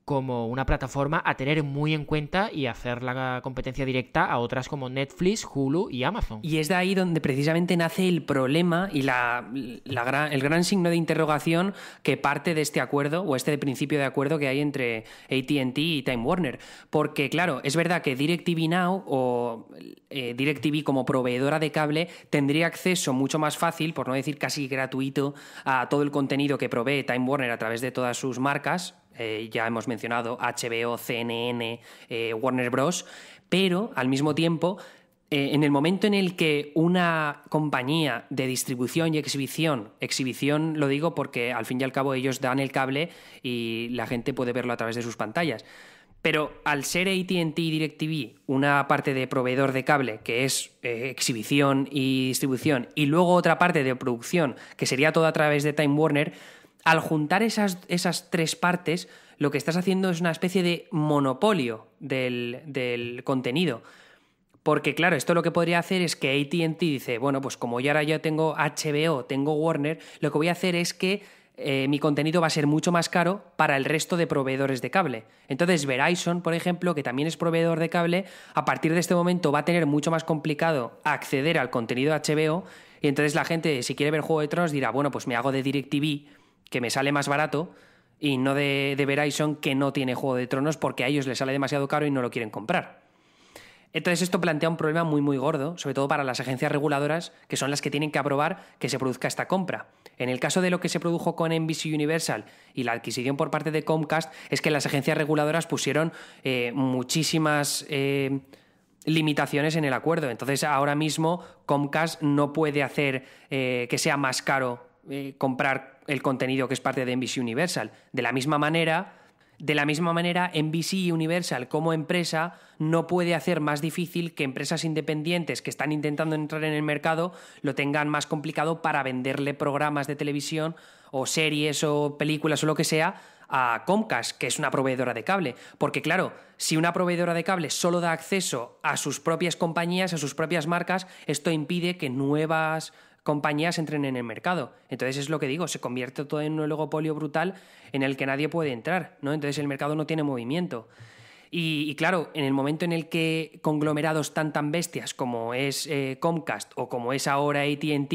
como una plataforma a tener muy en cuenta y hacer la competencia directa a otras como Netflix, Hulu y Amazon. Y es de ahí donde precisamente nace el problema y la, el gran signo de interrogación que parte de este acuerdo o este principio de acuerdo que hay entre ATT y Time Warner. Porque claro, es verdad que DirecTV Now o eh, DirecTV como proveedora de cable tendría acceso mucho más fácil, por no decir casi gratuito, a todo el contenido que provee Time Warner a través de todas sus marcas eh, ya hemos mencionado HBO, CNN, eh, Warner Bros., pero al mismo tiempo, eh, en el momento en el que una compañía de distribución y exhibición, exhibición lo digo porque al fin y al cabo ellos dan el cable y la gente puede verlo a través de sus pantallas, pero al ser ATT y DirecTV una parte de proveedor de cable, que es exhibición y distribución, y luego otra parte de producción, que sería todo a través de Time Warner, al juntar esas, esas, tres partes, lo que estás haciendo es una especie de monopolio del, contenido. Porque claro, esto lo que podría hacer es que ATT dice, bueno, pues como ya ahora tengo HBO, tengo Warner, lo que voy a hacer es que eh, mi contenido va a ser mucho más caro para el resto de proveedores de cable. Entonces Verizon, por ejemplo, que también es proveedor de cable, a partir de este momento va a tener mucho más complicado acceder al contenido HBO y entonces la gente, si quiere ver Juego de Tronos, dirá, bueno, pues me hago de DirecTV que me sale más barato y no de, de, Verizon que no tiene Juego de Tronos porque a ellos les sale demasiado caro y no lo quieren comprar. Entonces esto plantea un problema muy muy gordo, sobre todo para las agencias reguladoras, que son las que tienen que aprobar que se produzca esta compra. En el caso de lo que se produjo con NBC Universal y la adquisición por parte de Comcast, es que las agencias reguladoras pusieron eh, muchísimas... Eh, limitaciones en el acuerdo. Entonces, ahora mismo Comcast no puede hacer eh, que sea más caro comprar el contenido que es parte de NBC Universal. De la misma manera, de la misma manera, NBC Universal como empresa no puede hacer más difícil que empresas independientes que están intentando entrar en el mercado lo tengan más complicado para venderle programas de televisión o series o películas o lo que sea a Comcast, que es una proveedora de cable. Porque claro, si una proveedora de cable solo da acceso a sus propias compañías, a sus propias marcas, esto impide que nuevas compañías entren en el mercado. Entonces es lo que digo, se convierte todo en un oligopolio brutal en el que nadie puede entrar, ¿no? Entonces el mercado no tiene movimiento. Y, claro, en el momento en el que conglomerados tan tan bestias como es eh, Comcast o como es ahora ATT,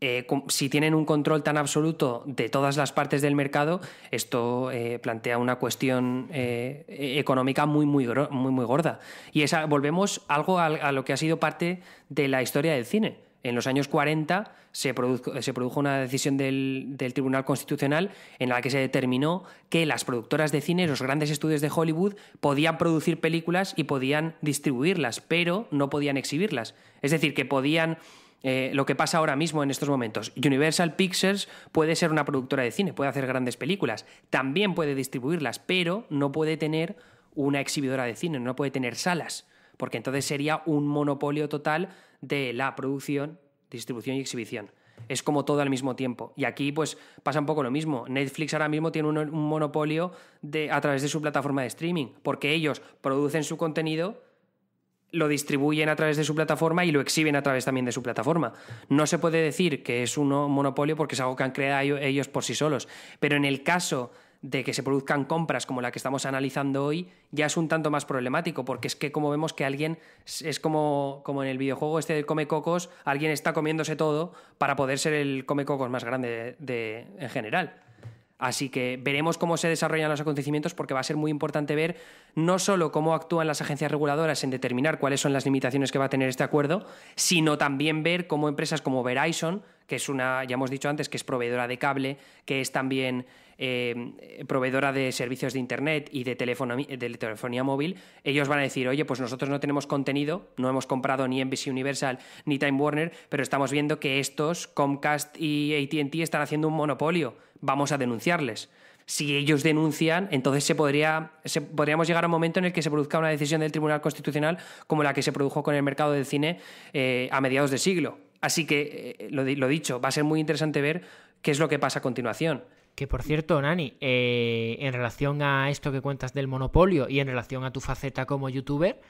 eh, si tienen un control tan absoluto de todas las partes del mercado, esto eh, plantea una cuestión económica muy, muy, muy, muy gorda. Y esa, volvemos algo a, lo que ha sido parte de la historia del cine. En los años 40 se, produjo, se produjo una decisión del, Tribunal Constitucional en la que se determinó que las productoras de cine, los grandes estudios de Hollywood, podían producir películas y podían distribuirlas, pero no podían exhibirlas. Es decir, que podían... Eh, lo que pasa ahora mismo en estos momentos. Universal Pictures puede ser una productora de cine, puede hacer grandes películas, también puede distribuirlas, pero no puede tener una exhibidora de cine, no puede tener salas porque entonces sería un monopolio total de la producción, distribución y exhibición. Es como todo al mismo tiempo. Y aquí, pues, pasa un poco lo mismo. Netflix ahora mismo tiene un, monopolio de, a través de su plataforma de streaming, porque ellos producen su contenido, lo distribuyen a través de su plataforma y lo exhiben a través también de su plataforma. No se puede decir que es un monopolio porque es algo que han creado ellos por sí solos. Pero en el caso de que se produzcan compras como la que estamos analizando hoy, ya es un tanto más problemático, porque es que como vemos que alguien es como, como en el videojuego este del come cocos, alguien está comiéndose todo para poder ser el come cocos más grande de, en general. Así que veremos cómo se desarrollan los acontecimientos porque va a ser muy importante ver no solo cómo actúan las agencias reguladoras en determinar cuáles son las limitaciones que va a tener este acuerdo, sino también ver cómo empresas como Verizon, que es una, ya hemos dicho antes, que es proveedora de cable, que es también Em, eh, proveedora de servicios de Internet y de, telefonía móvil, ellos van a decir, oye, pues nosotros no tenemos contenido, no hemos comprado ni NBC Universal ni Time Warner, pero estamos viendo que estos, Comcast y ATT, están haciendo un monopolio, vamos a denunciarles si ellos denuncian, entonces se podría, podríamos llegar a un momento en el que se produzca una decisión del Tribunal Constitucional como la que se produjo con el mercado del cine eh, a mediados de siglo. Así que, eh, lo, dicho, va a ser muy interesante ver qué es lo que pasa a continuación. Que por cierto, Nani, eh, en relación a esto que cuentas del monopolio y en relación a tu faceta como youtuber,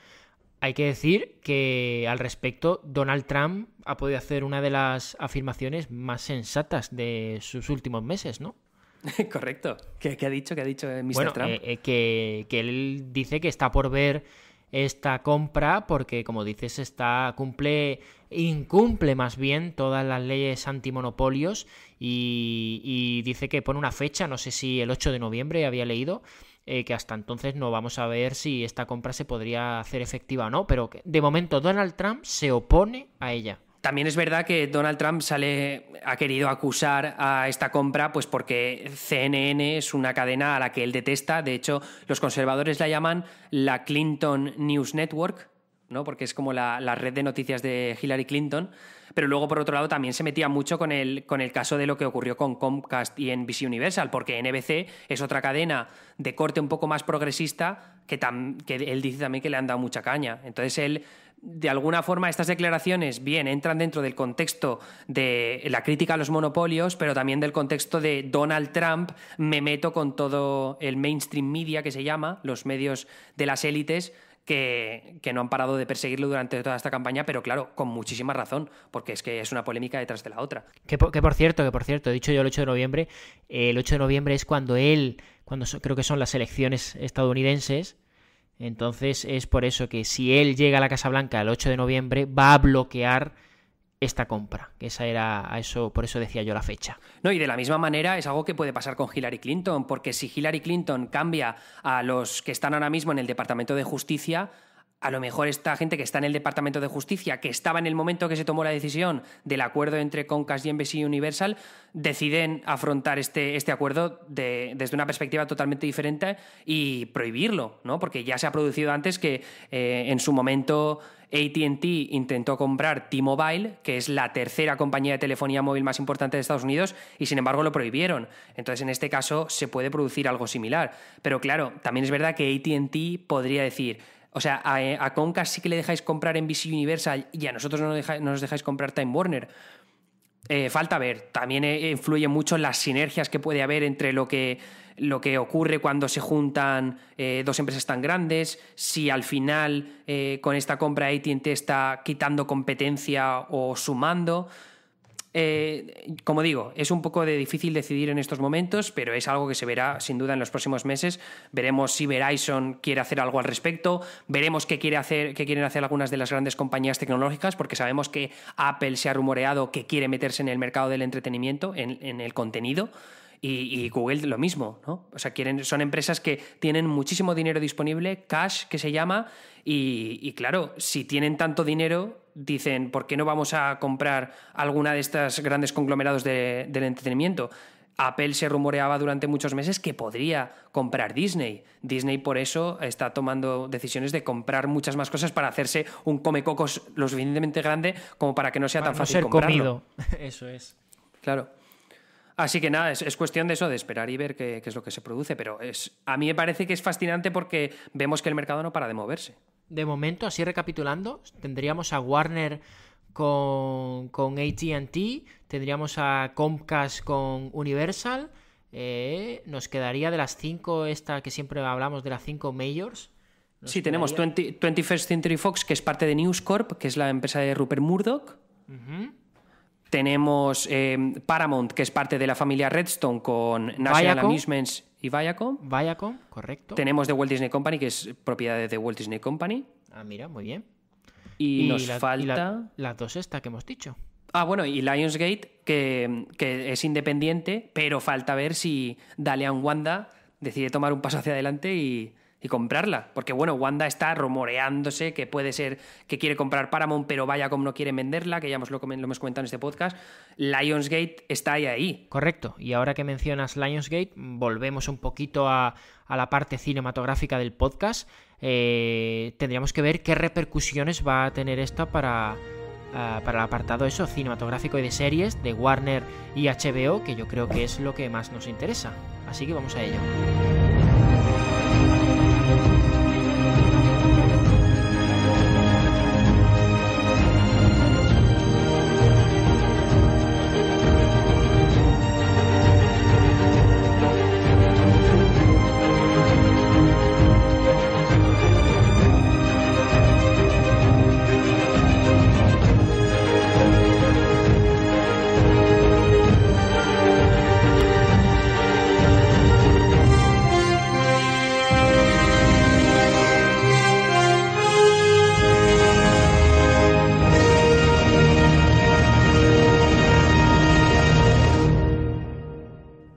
hay que decir que al respecto Donald Trump ha podido hacer una de las afirmaciones más sensatas de sus últimos meses, ¿no? [LAUGHS] Correcto. ¿Qué, ha dicho? ¿Qué ha dicho eh, Mr. Trump? Eh, que, que, él dice que está por ver esta compra porque, como dices, está, cumple, incumple más bien todas las leyes antimonopolios y, y dice que pone una fecha, no sé si el 8 de noviembre había leído, eh, que hasta entonces no vamos a ver si esta compra se podría hacer efectiva o no, pero que, de momento Donald Trump se opone a ella. También es verdad que Donald Trump sale, ha querido acusar a esta compra, pues porque CNN es una cadena a la que él detesta. De hecho, los conservadores la llaman la Clinton News Network, ¿no? porque es como la, red de noticias de Hillary Clinton. Pero luego, por otro lado, también se metía mucho con el, con el caso de lo que ocurrió con Comcast y NBC Universal, porque NBC es otra cadena de corte un poco más progresista que, que él dice también que le han dado mucha caña. Entonces él de alguna forma estas declaraciones, bien, entran dentro del contexto de la crítica a los monopolios, pero también del contexto de Donald Trump, me meto con todo el mainstream media que se llama, los medios de las élites, que, no han parado de perseguirlo durante toda esta campaña, pero claro, con muchísima razón, porque es que es una polémica detrás de la otra. Que por, que por cierto, que por cierto, he dicho yo el 8 de noviembre, el 8 de noviembre es cuando él, cuando creo que son las elecciones estadounidenses, entonces es por eso que si él llega a la Casa Blanca el 8 de noviembre va a bloquear esta compra. Esa era eso, por eso decía yo la fecha. No, y de la misma manera es algo que puede pasar con Hillary Clinton, porque si Hillary Clinton cambia a los que están ahora mismo en el Departamento de Justicia, a lo mejor esta gente que está en el Departamento de Justicia, que estaba en el momento que se tomó la decisión del acuerdo entre Comcast y NBC Universal, deciden afrontar este, este acuerdo desde una perspectiva totalmente diferente y prohibirlo, ¿no? Porque ya se ha producido antes que eh, en su momento ATT intentó comprar T-Mobile, que es la tercera compañía de telefonía móvil más importante de Estados Unidos, y sin embargo lo prohibieron. Entonces, en este caso, se puede producir algo similar. Pero claro, también es verdad que ATT podría decir o sea, a, eh, a, Comcast sí que le dejáis comprar en Viu Universal y a nosotros no nos, dejáis comprar Time Warner. Eh, falta ver, también eh, influye mucho las sinergias que puede haber entre lo que, lo que ocurre cuando se juntan dos empresas tan grandes, si al final con esta compra ATT está quitando competencia o sumando. Eh, como digo, es un poco difícil decidir en estos momentos, pero es algo que se verá sin duda en los próximos meses. Veremos si Verizon quiere hacer algo al respecto, veremos qué, quiere hacer, qué quieren hacer algunas de las grandes compañías tecnológicas, porque sabemos que Apple se ha rumoreado que quiere meterse en el mercado del entretenimiento, en el contenido. Y, Google lo mismo, ¿no? O sea, quieren, son empresas que tienen muchísimo dinero disponible, cash que se llama, y, claro, si tienen tanto dinero, dicen, ¿por qué no vamos a comprar alguna de estas grandes conglomerados de, del entretenimiento? Apple se rumoreaba durante muchos meses que podría comprar Disney. Disney por eso está tomando decisiones de comprar muchas más cosas para hacerse un cocos lo suficientemente grande como para que no sea tan fácil ser [LAUGHS] Eso es. Claro. Así que nada, es, cuestión de eso, de esperar y ver qué, es lo que se produce. Pero es, a mí me parece que es fascinante porque vemos que el mercado no para de moverse. De momento, así recapitulando, tendríamos a Warner con, ATT, tendríamos a Comcast con Universal. Eh, nos quedaría de las cinco, esta que siempre hablamos de las cinco majors. Sí, tenemos 21st Century Fox, que es parte de News Corp, que es la empresa de Rupert Murdoch. Tenemos em, Paramount, que es parte de la familia Redstone, con National Amusements y Viacom. Viacom, correcto. Tenemos The Walt Disney Company, que es propiedad de The Walt Disney Company. Ah, mira, muy bien. Y, nos falta. las dos estas que hemos dicho. Ah, bueno, y Lionsgate, que, es independiente, pero falta ver si Dalian Wanda decide tomar un paso hacia adelante y, y comprarla. Porque bueno, Wanda está rumoreándose que puede ser que quiere comprar Paramount, pero vaya como no quieren venderla, que ya lo, hemos comentado en este podcast. Lionsgate está ahí Correcto. Y ahora que mencionas Lionsgate, volvemos un poquito a, la parte cinematográfica del podcast. Eh, tendríamos que ver qué repercusiones va a tener esto para, eh, para el apartado eso, cinematográfico y de series de Warner y HBO, que yo creo que es lo que más nos interesa. Así que vamos a ello.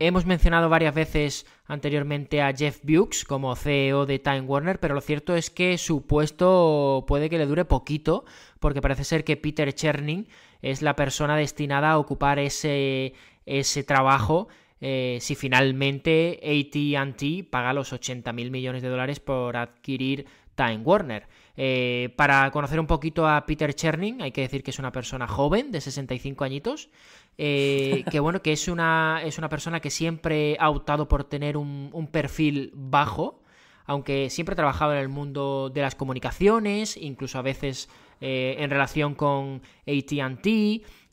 Hemos mencionado varias veces anteriormente a Jeff Bukes como CEO de Time Warner, pero lo cierto es que su puesto puede que le dure poquito, porque parece ser que Peter Cherning es la persona destinada a ocupar ese, ese trabajo. Eh, si finalmente ATT paga los 80 mil millones de dólares por adquirir Time Warner. Eh, para conocer un poquito a Peter Cherning, hay que decir que es una persona joven, de 65 añitos, eh, que bueno, que es una, es una persona que siempre ha optado por tener un, perfil bajo, aunque siempre ha trabajado en el mundo de las comunicaciones, incluso a veces eh, en relación con ATT,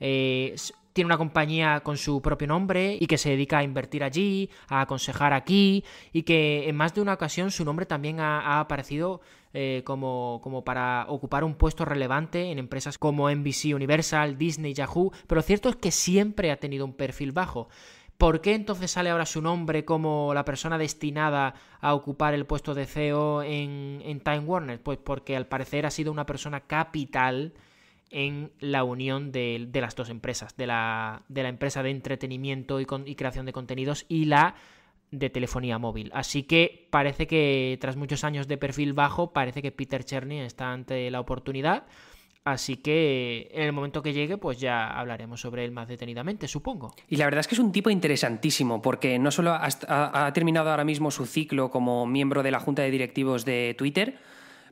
eh, tiene una compañía con su propio nombre y que se dedica a invertir allí, a aconsejar aquí y que en más de una ocasión su nombre también ha aparecido eh, como, como para ocupar un puesto relevante en empresas como NBC, Universal, Disney, Yahoo, pero cierto es que siempre ha tenido un perfil bajo. ¿Por qué entonces sale ahora su nombre como la persona destinada a ocupar el puesto de CEO en, Time Warner? Pues porque al parecer ha sido una persona capital en la unión de, las dos empresas, de la, empresa de entretenimiento y creación de contenidos y la de telefonía móvil. Así que parece que tras muchos años de perfil bajo, parece que Peter Cherny está ante la oportunidad. Así que en el momento que llegue, pues ya hablaremos sobre él más detenidamente, supongo. Y la verdad es que es un tipo interesantísimo, porque no solo ha, terminado ahora mismo su ciclo como miembro de la Junta de Directivos de Twitter,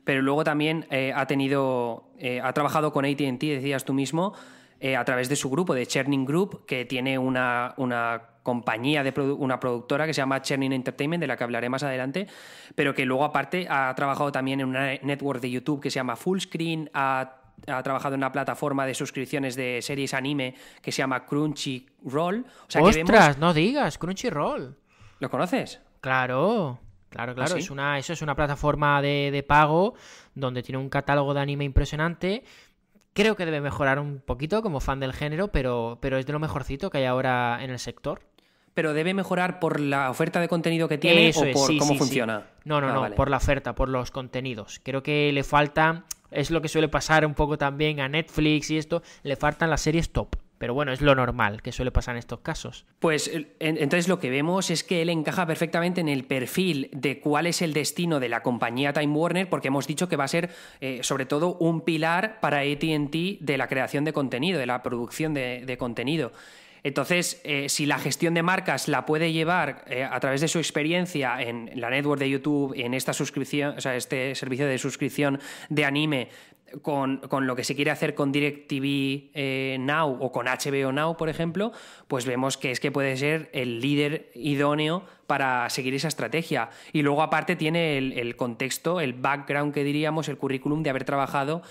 pero luego también eh, ha tenido. Eh, ha trabajado con ATT, decías tú mismo, eh, a través de su grupo, de Cherning Group, que tiene una, una compañía, de una productora que se llama Chernin Entertainment, de la que hablaré más adelante, pero que luego aparte ha trabajado también en una network de YouTube que se llama Fullscreen, ha, ha trabajado en una plataforma de suscripciones de series anime que se llama Crunchyroll. ¡Ostras, no digas! Crunchyroll. ¿Lo conoces? Claro. Claro, ¿Ah, claro, es una, eso es una plataforma de, pago donde tiene un catálogo de anime impresionante creo que debe mejorar un poquito como fan del género, pero, pero es de lo mejorcito que hay ahora en el sector pero debe mejorar por la oferta de contenido que tiene o por cómo funciona. No, no, ah, no, por la oferta, por los contenidos. Creo que le falta, es lo que suele pasar un poco también a Netflix y esto, le faltan las series top. Pero bueno, es lo normal que suele pasar en estos casos. Pues entonces lo que vemos es que él encaja perfectamente en el perfil de cuál es el destino de la compañía Time Warner, porque hemos dicho que va a ser eh, sobre todo un pilar para ATT de la creación de contenido, de la producción de contenido. Entonces, eh, si la gestión de marcas la puede llevar eh, a través de su experiencia en la network de YouTube, en esta suscripción, o sea, este servicio de suscripción de anime, con, lo que se quiere hacer con DirecTV eh, Now o con HBO Now, por ejemplo, pues vemos que es que puede ser el líder idóneo para seguir esa estrategia. Y luego aparte tiene el, contexto, el background que diríamos, el currículum de haber trabajado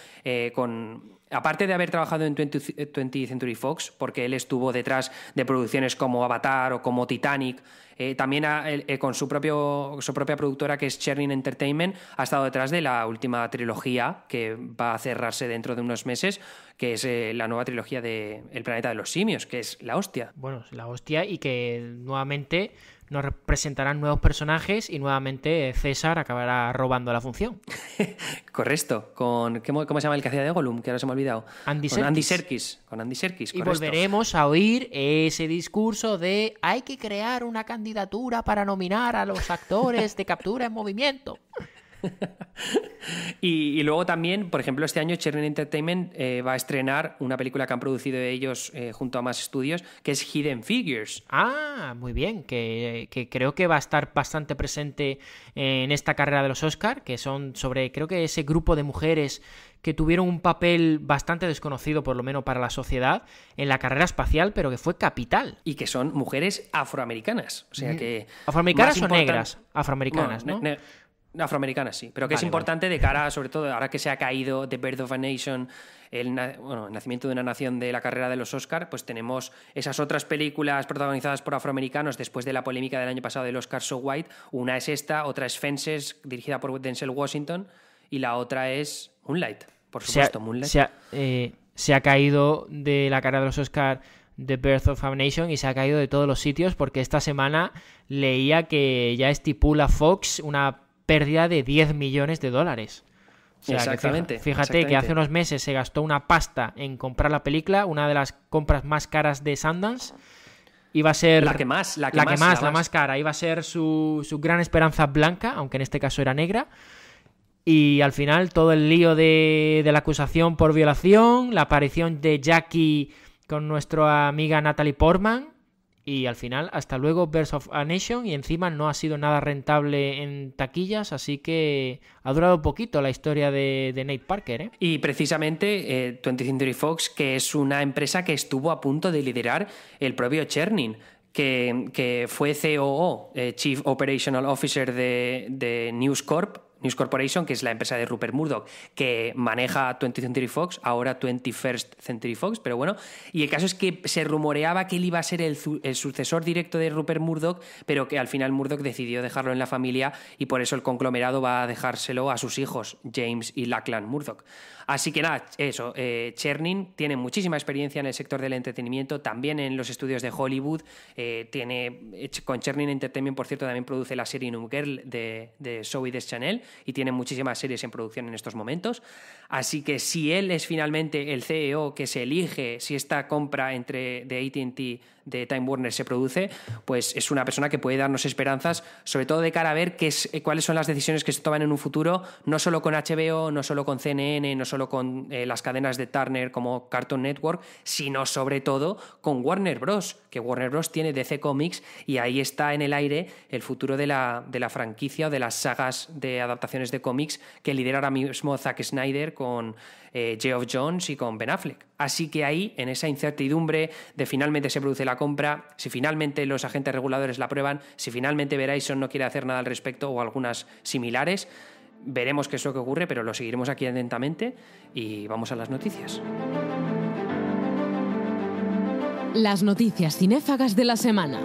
con aparte de haber trabajado en 20, eh, th Century Fox, porque él estuvo detrás de producciones como Avatar o como Titanic, eh, también eh, con su, su propia productora que es Chernin Entertainment, ha estado detrás de la última trilogía que va a cerrarse dentro de unos meses, que es la nueva trilogía de El planeta de los simios, que es la hostia. Bueno, es la hostia y que nuevamente nos presentarán nuevos personajes y nuevamente eh, César acabará robando la función. [LAUGHS] Correcto. Con, ¿Cómo se llama el que hacía de Gollum? Que ahora se me ha olvidado. con Andy Serkis. Con Andy Y volveremos a oír ese discurso de hay que crear una candidatura para nominar a los actores de captura en movimiento. [LAUGHS] [LAUGHS] y, luego también, por ejemplo, este año Chernin Entertainment eh, va a estrenar una película que han producido ellos eh, junto a más estudios, que es Hidden Figures. Ah, muy bien, que, creo que va a estar bastante presente en esta carrera de los Oscar, que son sobre, creo que ese grupo de mujeres que tuvieron un papel bastante desconocido, por lo menos para la sociedad, en la carrera espacial, pero que fue capital. Y que son mujeres afroamericanas. O sea mm, que. ¿Afroamericanas o negras? Afroamericanas, ¿no? Afroamericana, sí, pero que es importante de cara, sobre todo, ahora que se ha caído The Birth of a Nation, el, bueno, nacimiento de una nación de la carrera de los Oscars, pues tenemos esas otras películas protagonizadas por afroamericanos después de la polémica del año pasado del Oscar So White. Una es esta, otra es Fences, dirigida por Denzel Washington, y la otra es Moonlight, por supuesto, Moonlight. Eh, se ha, caído de la carrera de los Oscars The Birth of a Nation y se ha caído de todos los sitios porque esta semana leía que ya estipula Fox una pérdida de 10 millones de dólares. exactamente. fíjate, que hace unos meses se gastó una pasta en comprar la película, una de las compras más caras de Sundance. Iba a ser. La que más, la que, más, la, más. cara. Iba a ser su, su gran esperanza blanca, aunque en este caso era negra. Y al final todo el lío de, de, la acusación por violación, la aparición de Jackie con nuestra amiga Natalie Portman, y al final, hasta luego, Birth of a Nation, y encima no ha sido nada rentable en taquillas, así que ha durado poquito la historia de, Nate Parker. ¿eh? Y precisamente 20 eh, Century Fox, que es una empresa que estuvo a punto de liderar el propio Chernin, que, fue COO, eh, Chief Operational Officer de, de News Corp, News Corporation, que es la empresa de Rupert Murdoch, que maneja 20th Century Fox, ahora 21st Century Fox, pero bueno. Y el caso es que se rumoreaba que él iba a ser el, sucesor directo de Rupert Murdoch, pero que al final Murdoch decidió dejarlo en la familia y por eso el conglomerado va a dejárselo a sus hijos, James y Lachlan Murdoch. Así que nada, eso, eh, Chernin tiene muchísima experiencia en el sector del entretenimiento, también en los estudios de Hollywood, eh, tiene, eh, con Chernin Entertainment, por cierto, también produce la serie New Girl de, de Zoe Channel y tiene muchísimas series en producción en estos momentos. Así que si él es finalmente el CEO que se elige si esta compra entre de ATT de Time Warner se produce, pues es una persona que puede darnos esperanzas, sobre todo de cara a ver eh, cuáles son las decisiones que se toman en un futuro, no solo con HBO, no solo con CNN, no solo con eh, las cadenas de Turner como Cartoon Network, sino sobre todo con Warner Bros., que Warner Bros. tiene DC Comics y ahí está en el aire el futuro de la, de la franquicia o de las sagas de adaptaciones de cómics que lidera ahora mismo Zack Snyder con eh, Geoff Jones y con Ben Affleck. Así que ahí, en esa incertidumbre de finalmente se produce la compra, si finalmente los agentes reguladores la prueban, si finalmente Verizon no quiere hacer nada al respecto o algunas similares, veremos qué es lo que ocurre, pero lo seguiremos aquí atentamente y vamos a las noticias. Las noticias cinéfagas de la semana.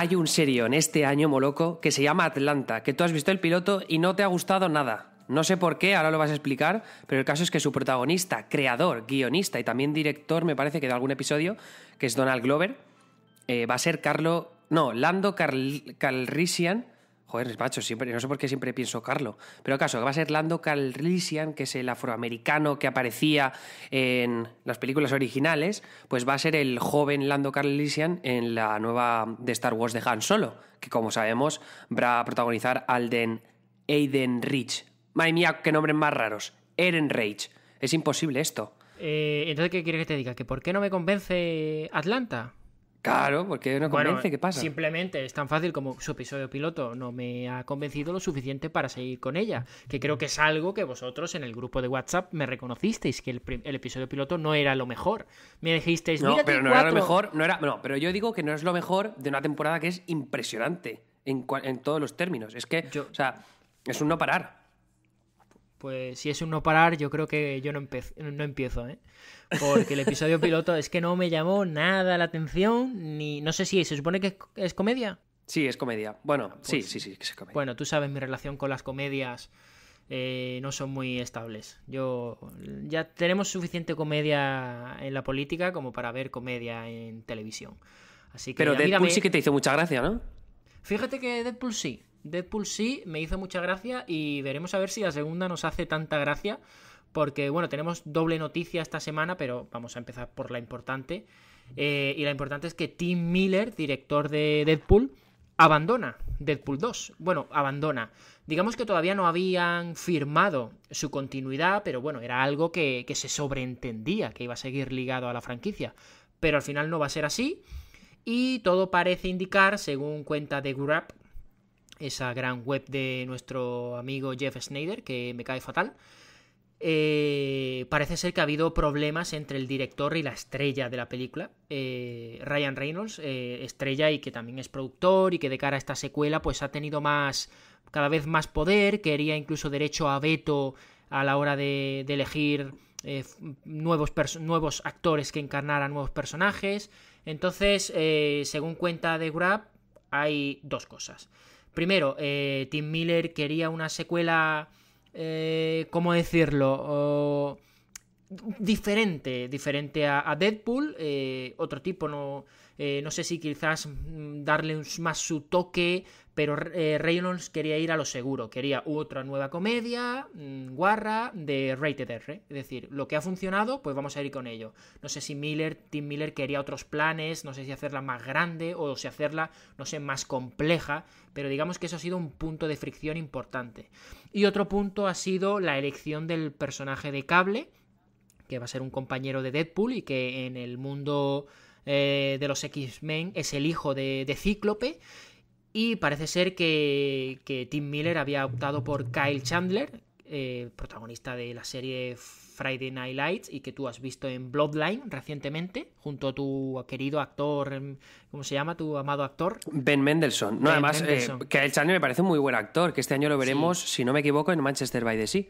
hay un serio en este año, Moloco, que se llama Atlanta, que tú has visto el piloto y no te ha gustado nada. No sé por qué, ahora lo vas a explicar, pero el caso es que su protagonista, creador, guionista y también director, me parece que de algún episodio, que es Donald Glover, eh, va a ser Carlo. No, Lando Joder, macho, no sé por qué siempre pienso Carlo. Pero acaso, que va a ser Lando Calrissian, que es el afroamericano que aparecía en las películas originales, pues va a ser el joven Lando Calrissian en la nueva de Star Wars de Han Solo, que como sabemos va a protagonizar Alden Aiden Rich. Madre mía, qué nombres más raros. Eren Rage. Es imposible esto. Eh, entonces, ¿qué quieres que te diga? ¿Que por qué no me convence Atlanta? Claro, porque no convence, ¿qué pasa? Simplemente es tan fácil como su episodio piloto no me ha convencido lo suficiente para seguir con ella, que creo que es algo que vosotros en el grupo de WhatsApp me reconocisteis, que el, episodio piloto no era lo mejor. Me dijisteis, no, pero no era lo mejor, no era, pero yo digo que no es lo mejor de una temporada que es impresionante en, todos los términos. Es que, o sea, es un no parar. Pues si es un no parar, yo creo que yo no, no empiezo, ¿eh? Porque el episodio piloto es que no me llamó nada la atención, ni no sé si se supone que es, comedia. Sí, es comedia. Bueno, pues sí, sí, sí, Bueno, tú sabes mi relación con las comedias. Eh, no son muy estables. Yo ya tenemos suficiente comedia en la política como para ver comedia en televisión. Así que Pero Deadpool sí que te hizo mucha gracia, ¿no? Fíjate que Deadpool sí. Deadpool sí me hizo mucha gracia y veremos a ver si la segunda nos hace tanta gracia porque bueno, tenemos doble noticia esta semana, pero vamos a empezar por la importante. Eh, y la importante es que Tim Miller, director de Deadpool, abandona Deadpool 2. Bueno, abandona. Digamos que todavía no habían firmado su continuidad, pero bueno, era algo que, se sobreentendía, que iba a seguir ligado a la franquicia. Pero al final no va a ser así. Y todo parece indicar, según cuenta de Grab, esa gran web de nuestro amigo Jeff Snyder, que me cae fatal, eh, parece ser que ha habido problemas entre el director y la estrella de la película, eh, Ryan Reynolds, eh, estrella y que también es productor y que de cara a esta secuela pues ha tenido más, cada vez más poder, quería incluso derecho a veto a la hora de, elegir nuevos, nuevos, actores que encarnaran nuevos personajes. Entonces, según cuenta de Grab, hay dos cosas. Primero, Tim Miller quería una secuela eh, ¿cómo decirlo? diferente, diferente a, Deadpool, eh, otro tipo, no, eh, no sé si quizás mm, darle más su toque, pero eh, Reynolds quería ir a lo seguro, quería otra nueva comedia, guerra mm, guarra, de Rated R. Es decir, lo que ha funcionado, pues vamos a ir con ello. No sé si Miller, Tim Miller quería otros planes, no sé si hacerla más grande o si hacerla, no sé, más compleja, pero digamos que eso ha sido un punto de fricción importante. Y otro punto ha sido la elección del personaje de cable, que va a ser un compañero de Deadpool y que en el mundo... Eh, de los X-Men es el hijo de, de Cíclope y parece ser que, Tim Miller había optado por Kyle Chandler, eh, protagonista de la serie Friday Night Lights y que tú has visto en Bloodline recientemente, junto a tu querido actor, em, ¿cómo se llama? Tu amado actor. Ben Mendelssohn. No, además, eh, Kyle Chandler me parece un muy buen actor, que este año lo veremos, si no me equivoco, en Manchester by the Sea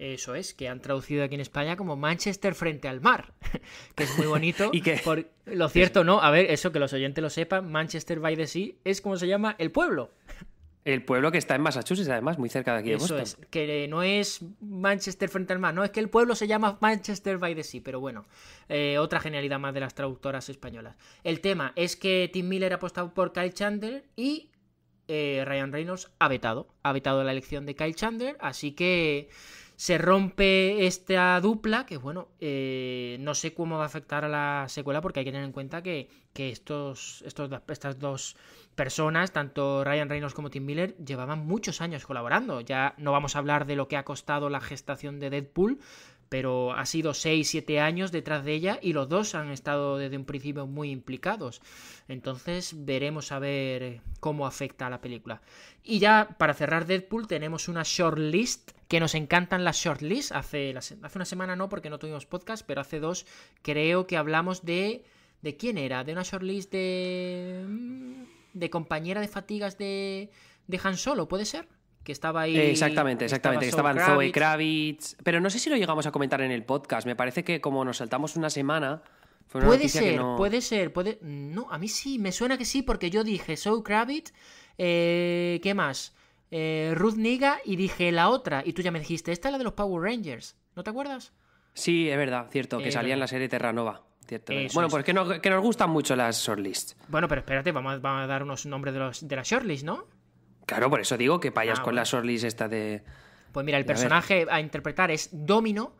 eso es, que han traducido aquí en España como Manchester frente al mar, [LAUGHS] que es muy bonito. [LAUGHS] y que por... lo cierto, no, a ver, eso que los oyentes lo sepan, Manchester by the Sea es como se llama el pueblo. El pueblo que está en Massachusetts, además, muy cerca de aquí Eso Es, que no es Manchester frente al mar, no, es que el pueblo se llama Manchester by the Sea, pero bueno, eh, otra genialidad más de las traductoras españolas. El tema es que Tim Miller ha apostado por Kyle Chandler y eh, Ryan Reynolds ha vetado. Ha vetado la elección de Kyle Chandler, así que se rompe esta dupla, que bueno, eh, no sé cómo va a afectar a la secuela, porque hay que tener en cuenta que, estos, estos, estas dos personas, tanto Ryan Reynolds como Tim Miller, llevaban muchos años colaborando. Ya no vamos a hablar de lo que ha costado la gestación de Deadpool, pero ha sido 6, 7 años detrás de ella y los dos han estado desde un principio muy implicados. Entonces veremos a ver eh, cómo afecta a la película. Y ya para cerrar Deadpool tenemos una shortlist que nos encantan las shortlists. Hace, hace una semana no porque no tuvimos podcast, pero hace dos creo que hablamos de... ¿De quién era? De una shortlist de... Mm, de compañera de fatigas de... de Han Solo, ¿puede ser? que estaba ahí. Exactamente, exactamente, estaban Zoe Kravitz. Pero no sé si lo llegamos a comentar en el podcast. Me parece que como nos saltamos una semana. puede, ser, puede ser, puede No, a mí sí, me suena que sí, porque yo dije Zoe Kravitz. Eh, ¿Qué más? Eh, Ruth Niga y dije la otra. Y tú ya me dijiste, esta es la de los Power Rangers. ¿No te acuerdas? Sí, es verdad, cierto, que eh, salía en la serie Terranova. Cierto, bueno, pues que, nos gustan mucho las shortlists. Bueno, pero espérate, vamos a, dar unos nombres de, de las shortlists, ¿no? Claro, por eso digo que payas ah, con las la Sorlis esta de. Pues mira, el personaje a, interpretar es Domino,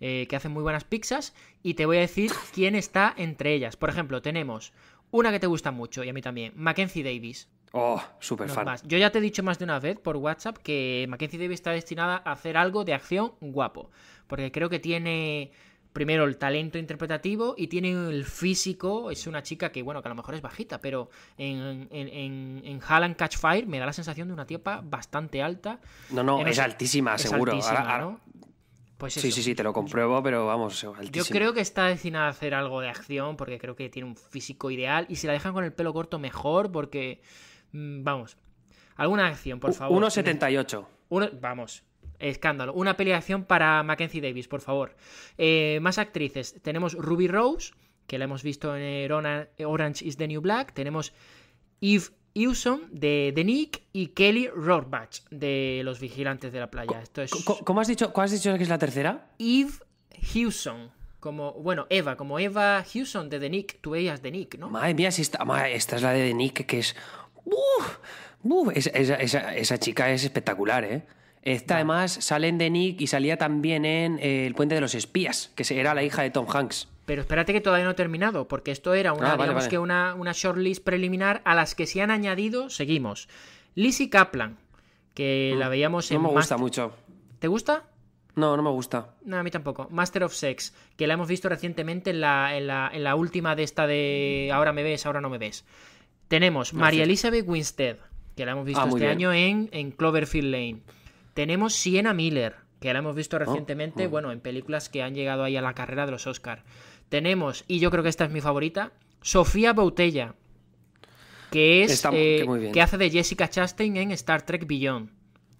eh, que hace muy buenas pizzas, y te voy a decir [LAUGHS] quién está entre ellas. Por ejemplo, tenemos una que te gusta mucho, y a mí también, Mackenzie Davis. Oh, súper fan. Yo ya te he dicho más de una vez por WhatsApp que Mackenzie Davis está destinada a hacer algo de acción guapo. Porque creo que tiene primero el talento interpretativo y tiene el físico. Es una chica que, bueno, que a lo mejor es bajita, pero en, en, en, Catch Fire me da la sensación de una tiepa bastante alta. No, no, es, altísima, seguro. Pues sí, sí, sí, te lo pues compruebo, pero vamos, altísima. Yo creo que está destinada a hacer algo de acción porque creo que tiene un físico ideal y si la dejan con el pelo corto mejor porque, mm, vamos, alguna acción, por favor. 1,78. Vamos, escándalo. Una peleación para Mackenzie Davis, por favor. Eh, más actrices. Tenemos Ruby Rose, que la hemos visto en eh, eh, Orange is the New Black. Tenemos Eve Hewson de, The Nick y Kelly Rohrbach de Los Vigilantes de la Playa. Esto es... ¿Cómo has dicho, ¿Cuál has dicho que es la tercera? Eve Hewson. Como, bueno, Eva, como Eva Hewson de The Nick. Tú veías The Nick, ¿no? Madre mía, si esta, es la de The Nick, que es... esa, esa, chica es espectacular, ¿eh? Esta además salen de Nick y salía también en eh, El Puente de los Espías, que era la hija de Tom Hanks. Pero espérate que todavía no he terminado, porque esto era una, ah, que una, shortlist preliminar a las que se han añadido, seguimos. Lizzie Kaplan, que mm, la veíamos en. No me gusta mucho. ¿Te gusta? No, no me gusta. No, a mí tampoco. Master of Sex, que la hemos visto recientemente en la, última de esta de Ahora me ves, ahora no me ves. Tenemos ah, María Elizabeth Winstead, que la hemos visto ah, este año en, en Cloverfield Lane. Tenemos Sienna Miller, que la hemos visto oh, recientemente, bueno, en películas que han llegado ahí a la carrera de los Oscars. Tenemos, y yo creo que esta es mi favorita, Sofía Boutella, que es eh, que, hace de Jessica Chastain en Star Trek Beyond,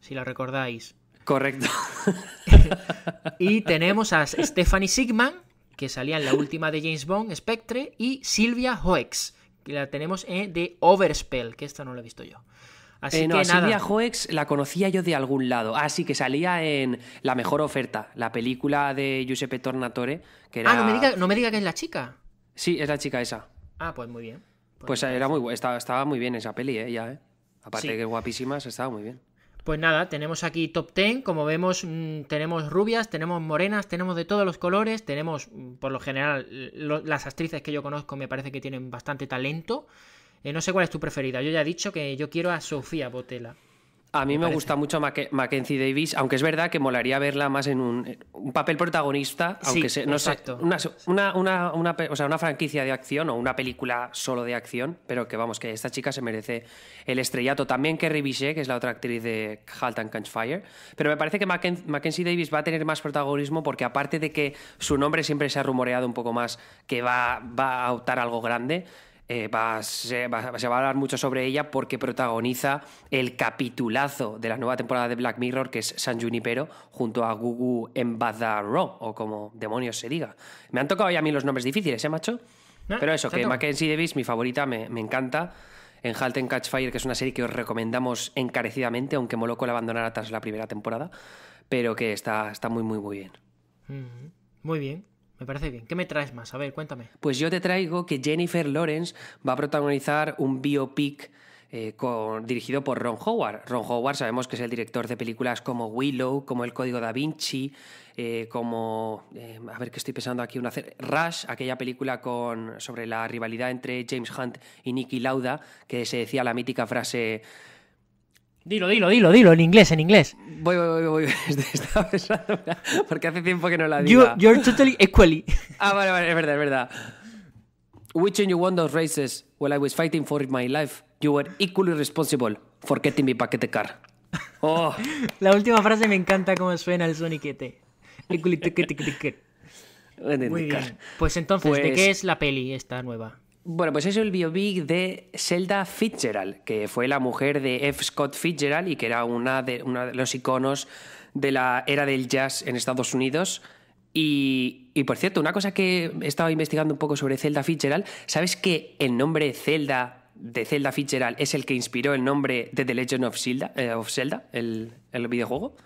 si la recordáis. Correcto. [LAUGHS] y tenemos a Stephanie Sigman, que salía en la última de James Bond, Spectre, y Silvia Hoex, que la tenemos eh, de Overspell, que esta no la he visto yo. Así eh, no, Joex la conocía yo de algún lado. Así ah, sí, que salía en La Mejor Oferta, la película de Giuseppe Tornatore. Que ah, era... Ah, no me, diga, que es la chica. Sí, es la chica esa. Ah, pues muy bien. Pues, pues eh, era muy, estaba, estaba, muy bien esa peli, ¿eh? Ya, ¿eh? Aparte de que guapísimas, estaba muy bien. Pues nada, tenemos aquí top ten. como vemos mm, tenemos rubias, tenemos morenas, tenemos de todos los colores, tenemos mm, por lo general las actrices que yo conozco me parece que tienen bastante talento, eh, no sé cuál es tu preferida. Yo ya he dicho que yo quiero a Sofía Botella. A mí me, gusta mucho Mackenzie Davis, aunque es verdad que molaría verla más en un, papel protagonista, aunque sí, no sé, una, una, o sea, una franquicia de acción o una película solo de acción, pero que vamos, que esta chica se merece el estrellato. También Kerry Bichet, que es la otra actriz de Halt and Catch Fire, pero me parece que Mackenzie Davis va a tener más protagonismo porque aparte de que su nombre siempre se ha rumoreado un poco más que va, va a optar algo grande, eh, se, va, a hablar mucho sobre ella porque protagoniza el capitulazo de la nueva temporada de Black Mirror, que es San Junipero, junto a Gugu Mbatha-Raw, o como demonios se diga. Me han tocado ya a mí los nombres difíciles, ¿eh, macho? Pero eso, que Mackenzie Davis, mi favorita, me, encanta en Halt and Catch Fire, que es una serie que os recomendamos encarecidamente, aunque Moloco la abandonara tras la primera temporada, pero que está, está muy, muy, muy bien. Muy bien. Me parece bien. ¿Qué me traes más? A ver, cuéntame. Pues yo te traigo que Jennifer Lawrence va a protagonizar un biopic eh, dirigido por Ron Howard. Ron Howard sabemos que es el director de películas como Willow, como El Código da Vinci, eh, como, eh, a ver qué estoy pensando aquí, una, Rush, aquella película con, sobre la rivalidad entre James Hunt y Nicky Lauda, que se decía la mítica frase Dilo, dilo, dilo, dilo, en inglés, en inglés. Voy, voy, voy, voy. [LAUGHS] Estaba pensando, [LAUGHS] porque hace tiempo que no la digo. you're totally equally. [LAUGHS] Ah, vale, vale, es verdad, es verdad. Which in you won those races while I was fighting for my life, you were equally responsible for getting me the car. Oh. La última frase me encanta cómo suena el soniquete. Equally Muy bien. Pues entonces, ¿de pues qué es la peli esta nueva? Bueno, pues es el biopic de Zelda Fitzgerald, que fue la mujer de F. Scott Fitzgerald y que era una de, una de los iconos de la era del jazz en Estados Unidos. Y, por cierto, una cosa que he estado investigando un poco sobre Zelda Fitzgerald, ¿sabes que el nombre Zelda de Zelda Fitzgerald es el que inspiró el nombre de The Legend of Zelda, eh, of Zelda el videojuego?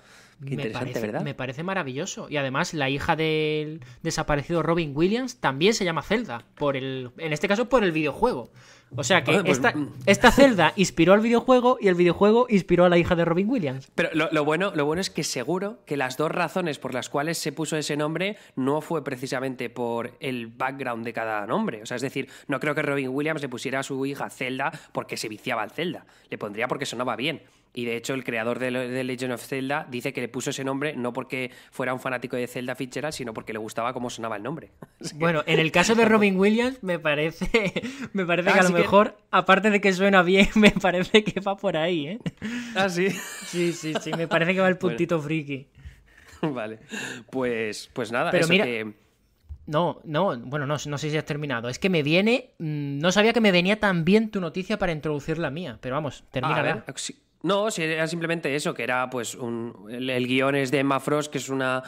me parece, ¿verdad? Me parece maravilloso. Y además, la hija del desaparecido Robin Williams también se llama Zelda. Por el, en este caso, por el videojuego. O sea que pues, mm. esta, Zelda inspiró al videojuego y el videojuego inspiró a la hija de Robin Williams. Pero lo, bueno, lo bueno es que seguro que las dos razones por las cuales se puso ese nombre no fue precisamente por el background de cada nombre. O sea, es decir, no creo que Robin Williams le pusiera a su hija Zelda porque se viciaba al Zelda. Le pondría porque sonaba bien. Y de hecho, el creador de, de, Legend of Zelda dice que le puso ese nombre no porque fuera un fanático de Zelda Fitzgerald, sino porque le gustaba cómo sonaba el nombre. [LAUGHS] Bueno, en el caso de Robin Williams, me parece, [LAUGHS] me parece que a ah, lo mejor, aparte de que suena bien, [LAUGHS] me parece que va por ahí, ¿eh? Ah, sí. Sí, sí, sí. Me parece que va el puntito friki. Vale. Pues, pues nada, Pero mira... No, no, bueno, no, sé si has terminado. Es que me viene. Mm, no sabía que me venía tan bien tu noticia para introducir la mía, pero vamos, termina. No, era simplemente eso, que era pues un, el, guión es de Emma Frost, que es una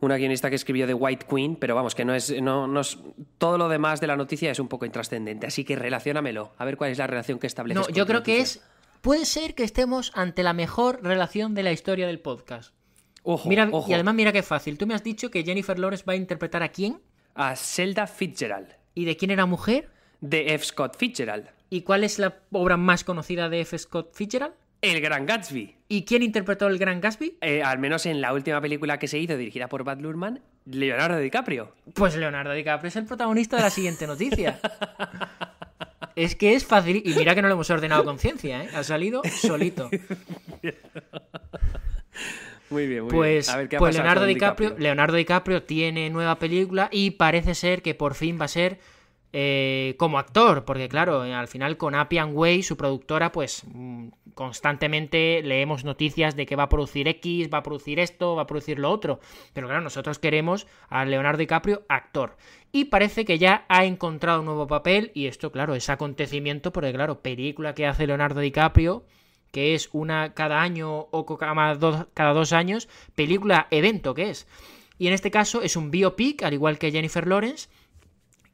una guionista que escribió The White Queen, pero vamos, que no es, no, no Todo lo demás de la noticia es un poco intrascendente, así que relacionamelo, a ver cuál es la relación que establece. No, yo creo que es. Puede ser que estemos ante la mejor relación de la historia del podcast. Ojo, mira, ojo. Y además, mira qué fácil. Tú me has dicho que Jennifer Lawrence va a interpretar a quién? A Zelda Fitzgerald. ¿Y de quién era mujer? De F. Scott Fitzgerald. ¿Y cuál es la obra más conocida de F. Scott Fitzgerald? El Gran Gatsby. ¿Y quién interpretó el Gran Gatsby? Eh, al menos en la última película que se hizo, dirigida por Bad Lurman, Leonardo DiCaprio. Pues Leonardo DiCaprio es el protagonista de la siguiente noticia. [LAUGHS] es que es fácil. Y mira que no lo hemos ordenado con ciencia, ¿eh? Ha salido solito. Muy bien, muy pues, bien. pues, pues Leonardo Leonardo DiCaprio tiene nueva película y parece ser que por fin va a ser eh, como actor, porque claro, eh, al final con Appian Way, su productora, pues mm, constantemente leemos noticias de que va a producir X, va a producir esto, va a producir lo otro. Pero claro, nosotros queremos a Leonardo DiCaprio actor. Y parece que ya ha encontrado un nuevo papel, y esto, claro, es acontecimiento, porque claro, película que hace Leonardo DiCaprio que es una cada año o cada dos, cada dos años, película evento que es. Y en este caso es un biopic, al igual que Jennifer Lawrence,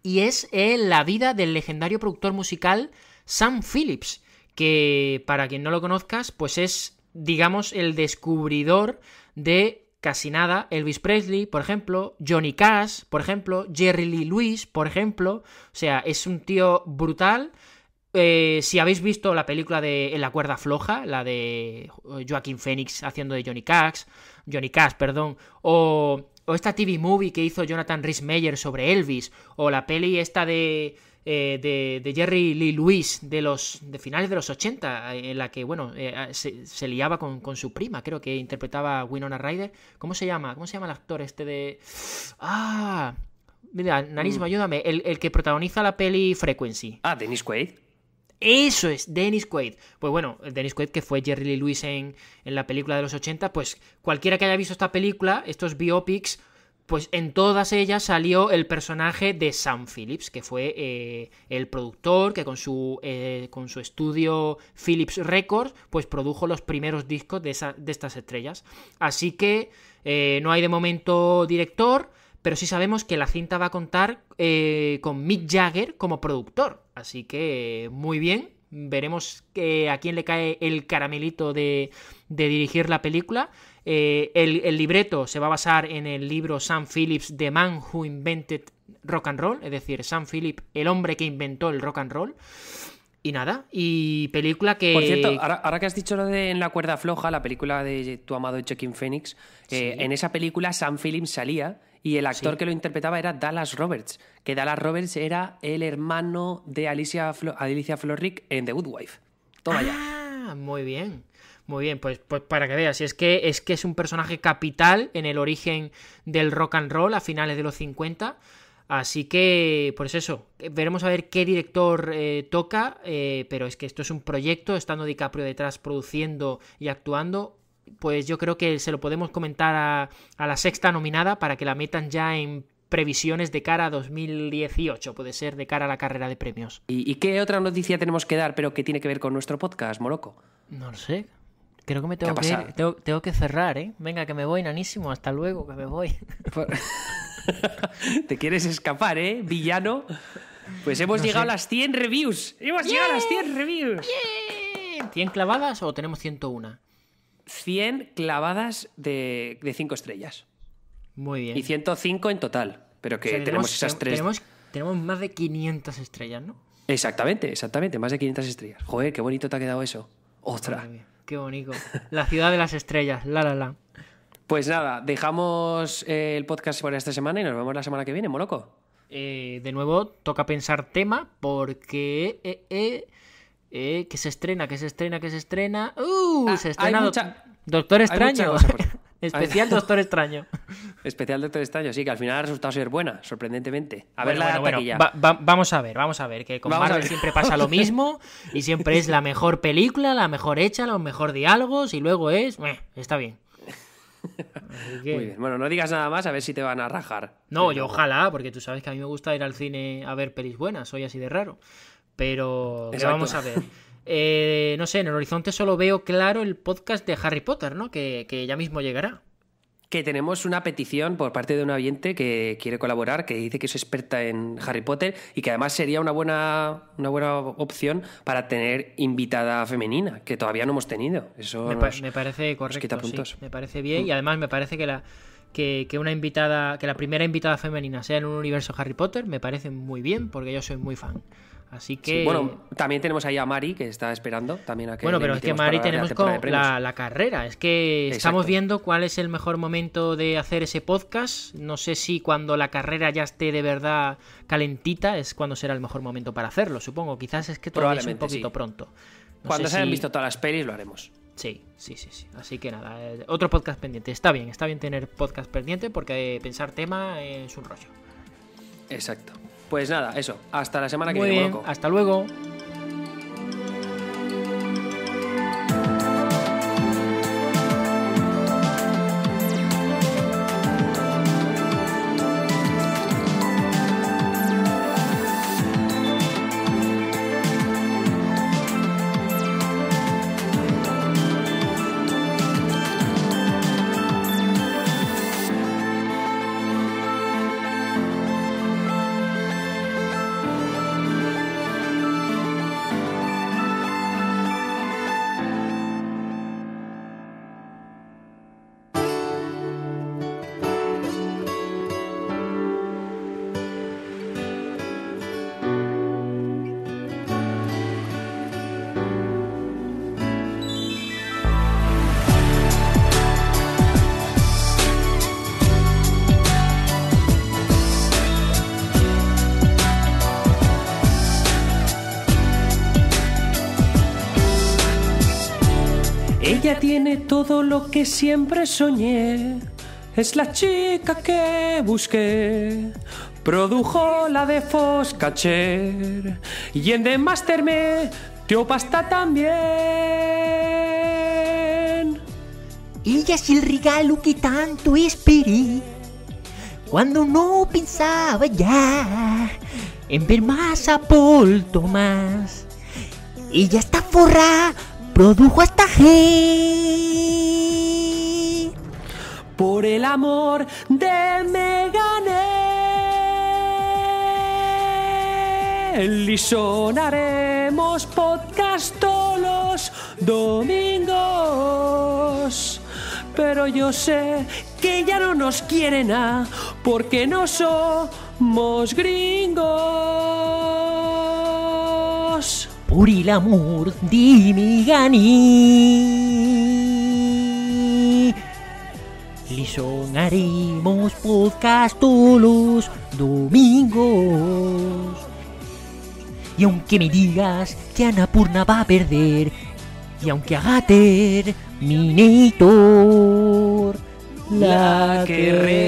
y es eh, la vida del legendario productor musical Sam Phillips, que para quien no lo conozcas, pues es, digamos, el descubridor de casi nada, Elvis Presley, por ejemplo, Johnny Cash, por ejemplo, Jerry Lee Lewis, por ejemplo, o sea, es un tío brutal. Eh, si habéis visto la película de la cuerda floja, la de Joaquín Phoenix haciendo de Johnny Cash, Johnny Cash, perdón, o o esta TV movie que hizo Jonathan Rhys Meyer sobre Elvis, o la peli esta de, eh, de, Jerry Lee Lewis de los de finales de los 80, eh, en la que, bueno, eh, se, liaba con, su prima, creo que interpretaba Winona Ryder. ¿Cómo se llama? ¿Cómo se llama el actor este de...? Ah... Mira, Nanismo, mm. ayúdame. El, el, que protagoniza la peli Frequency. Ah, Dennis Quaid. Eso es Dennis Quaid. Pues bueno, Dennis Quaid que fue Jerry Lee Lewis en, en la película de los 80, pues cualquiera que haya visto esta película, estos biopics, pues en todas ellas salió el personaje de Sam Phillips, que fue eh, el productor que con su, eh, con su estudio Phillips Records, pues produjo los primeros discos de, de estas estrellas. Así que eh, no hay de momento director, pero sí sabemos que la cinta va a contar eh, con Mick Jagger como productor. Así que muy bien, veremos eh, a quién le cae el caramelito de, dirigir la película. Eh, el, libreto se va a basar en el libro Sam Phillips, The Man Who Invented Rock and Roll, es decir, Sam Phillips, el hombre que inventó el rock and roll. Y nada, y película que... Por cierto, ahora, que has dicho lo de En la cuerda floja, la película de tu amado Chucking Phoenix, en esa película Sam Phillips salía y el actor que lo interpretaba era Dallas Roberts, que Dallas Roberts era el hermano de Alicia, Flo Alicia Florrick en The Good Wife. ah, Muy bien. Muy bien, pues, pues para que veas, es que, es que es un personaje capital en el origen del rock and roll a finales de los 50. Así que, pues eso, veremos a ver qué director eh, toca, eh, pero es que esto es un proyecto, estando DiCaprio detrás produciendo y actuando, pues yo creo que se lo podemos comentar a, la sexta nominada para que la metan ya en previsiones de cara a 2018, puede ser de cara a la carrera de premios. ¿Y, qué otra noticia tenemos que dar, pero que tiene que ver con nuestro podcast, Moroco? No lo sé. Creo que me tengo que Tengo, que cerrar, ¿eh? Venga, que me voy, nanísimo. Hasta luego, que me voy. [LAUGHS] Te quieres escapar, ¿eh? Villano. Pues hemos llegado a las 100 reviews. Hemos llegado a las 100 reviews. ¿100 clavadas o tenemos 101? 100 clavadas de, de 5 estrellas. Muy bien. Y 105 en total. Pero que tenemos, esas tres. Tenemos, más de 500 estrellas, ¿no? Exactamente, exactamente. Más de 500 estrellas. Joder, qué bonito te ha quedado eso. otra Qué bonito. La ciudad de las estrellas, la la la. Pues nada, dejamos eh, el podcast por esta semana y nos vemos la semana que viene, Moloco. Eh, de nuevo, toca pensar tema porque eh, eh, que se estrena, que se estrena, que se estrena. ¡Uh! Ah, se estrena [LAUGHS] Doctor Extraño. Especial Doctor Extraño. Especial Doctor Extraño, sí, que al final ha resultado ser buena, sorprendentemente. A ver la bueno, vamos a ver, vamos a ver, que con Marvel siempre pasa lo mismo [LAUGHS] y siempre es la mejor película, la mejor hecha, los mejores diálogos y luego es... está bien. Muy bien. Bueno, no digas nada más, a ver si te van a rajar. No, yo ojalá, porque tú sabes que a mí me gusta ir al cine a ver pelis buenas, soy así de raro. Pero vamos a ver. Eh, no sé, en el horizonte solo veo claro el podcast de Harry Potter, ¿no? Que, ya mismo llegará. Que tenemos una petición por parte de un oyente que quiere colaborar, que dice que es experta en Harry Potter y que además sería una buena, una buena opción para tener invitada femenina, que todavía no hemos tenido. Eso me, parece correcto. me parece bien y además me parece que la, que, una invitada, que la primera invitada femenina sea en un universo Harry Potter, me parece muy bien porque yo soy muy fan. Así que. bueno, también tenemos ahí a Mari que está esperando también a que. Bueno, pero es que Mari tenemos la, la, la, carrera. Es que estamos viendo cuál es el mejor momento de hacer ese podcast. No sé si cuando la carrera ya esté de verdad calentita es cuando será el mejor momento para hacerlo. Supongo, quizás es que todavía un poquito pronto. cuando se hayan visto todas las pelis lo haremos. Sí, sí, sí, sí. Así que nada, eh, otro podcast pendiente. Está bien, está bien tener podcast pendiente porque pensar tema es un rollo. Exacto. Pues nada, eso. Hasta la semana que viene, Hasta luego. tiene todo lo que siempre soñé. Es la chica que busqué. Produjo la de Foscacher. Y en The Master me dio pasta también. Ella es el regalo que tanto esperé. Cuando no pensaba ya en ver más a Paul y Ella está forrada produjo esta Por el amor de Megané. lisonaremos sonaremos podcast todos los domingos. Pero yo sé que ya no nos quieren a porque no somos gringos por el amor de gani... Le sonaremos podcast todos los domingos. Y aunque me digas que Anapurna va a perder, y aunque Agater, Terminator... la querré.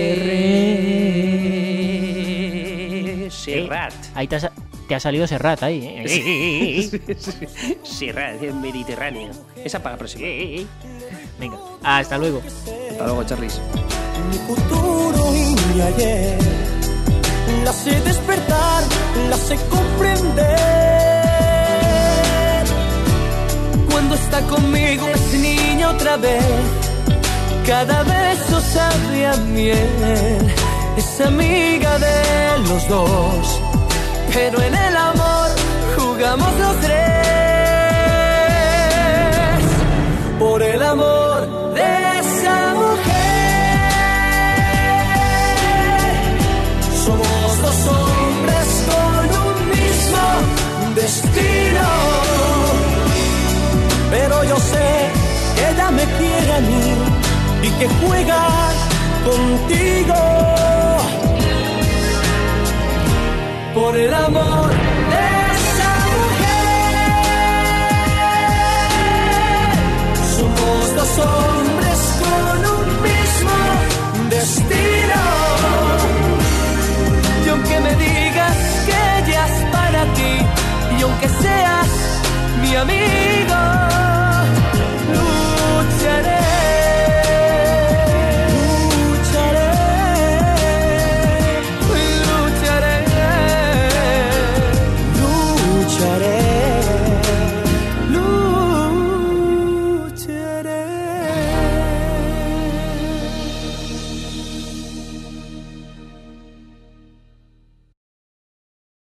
Serrat. Eh, ahí está ha salido Serrat ahí. ¿eh? Sí, sí, Serrat, [LAUGHS] Mediterráneo. Esa para la próxima. Venga, hasta luego. Hasta luego, Charlis. Mi futuro y mi ayer. La sé despertar, la sé comprender. Cuando está conmigo es niña otra vez. Cada beso sabe a miel. Es amiga de los dos pero en el amor jugamos los tres. Por el amor de esa mujer, somos dos hombres con un mismo destino. Pero yo sé que ella me quiere a mí y que juega contigo. por el amor de esa mujer. Somos dos hombres con un mismo destino. Y aunque me digas que ella es para ti, y aunque seas mi amigo,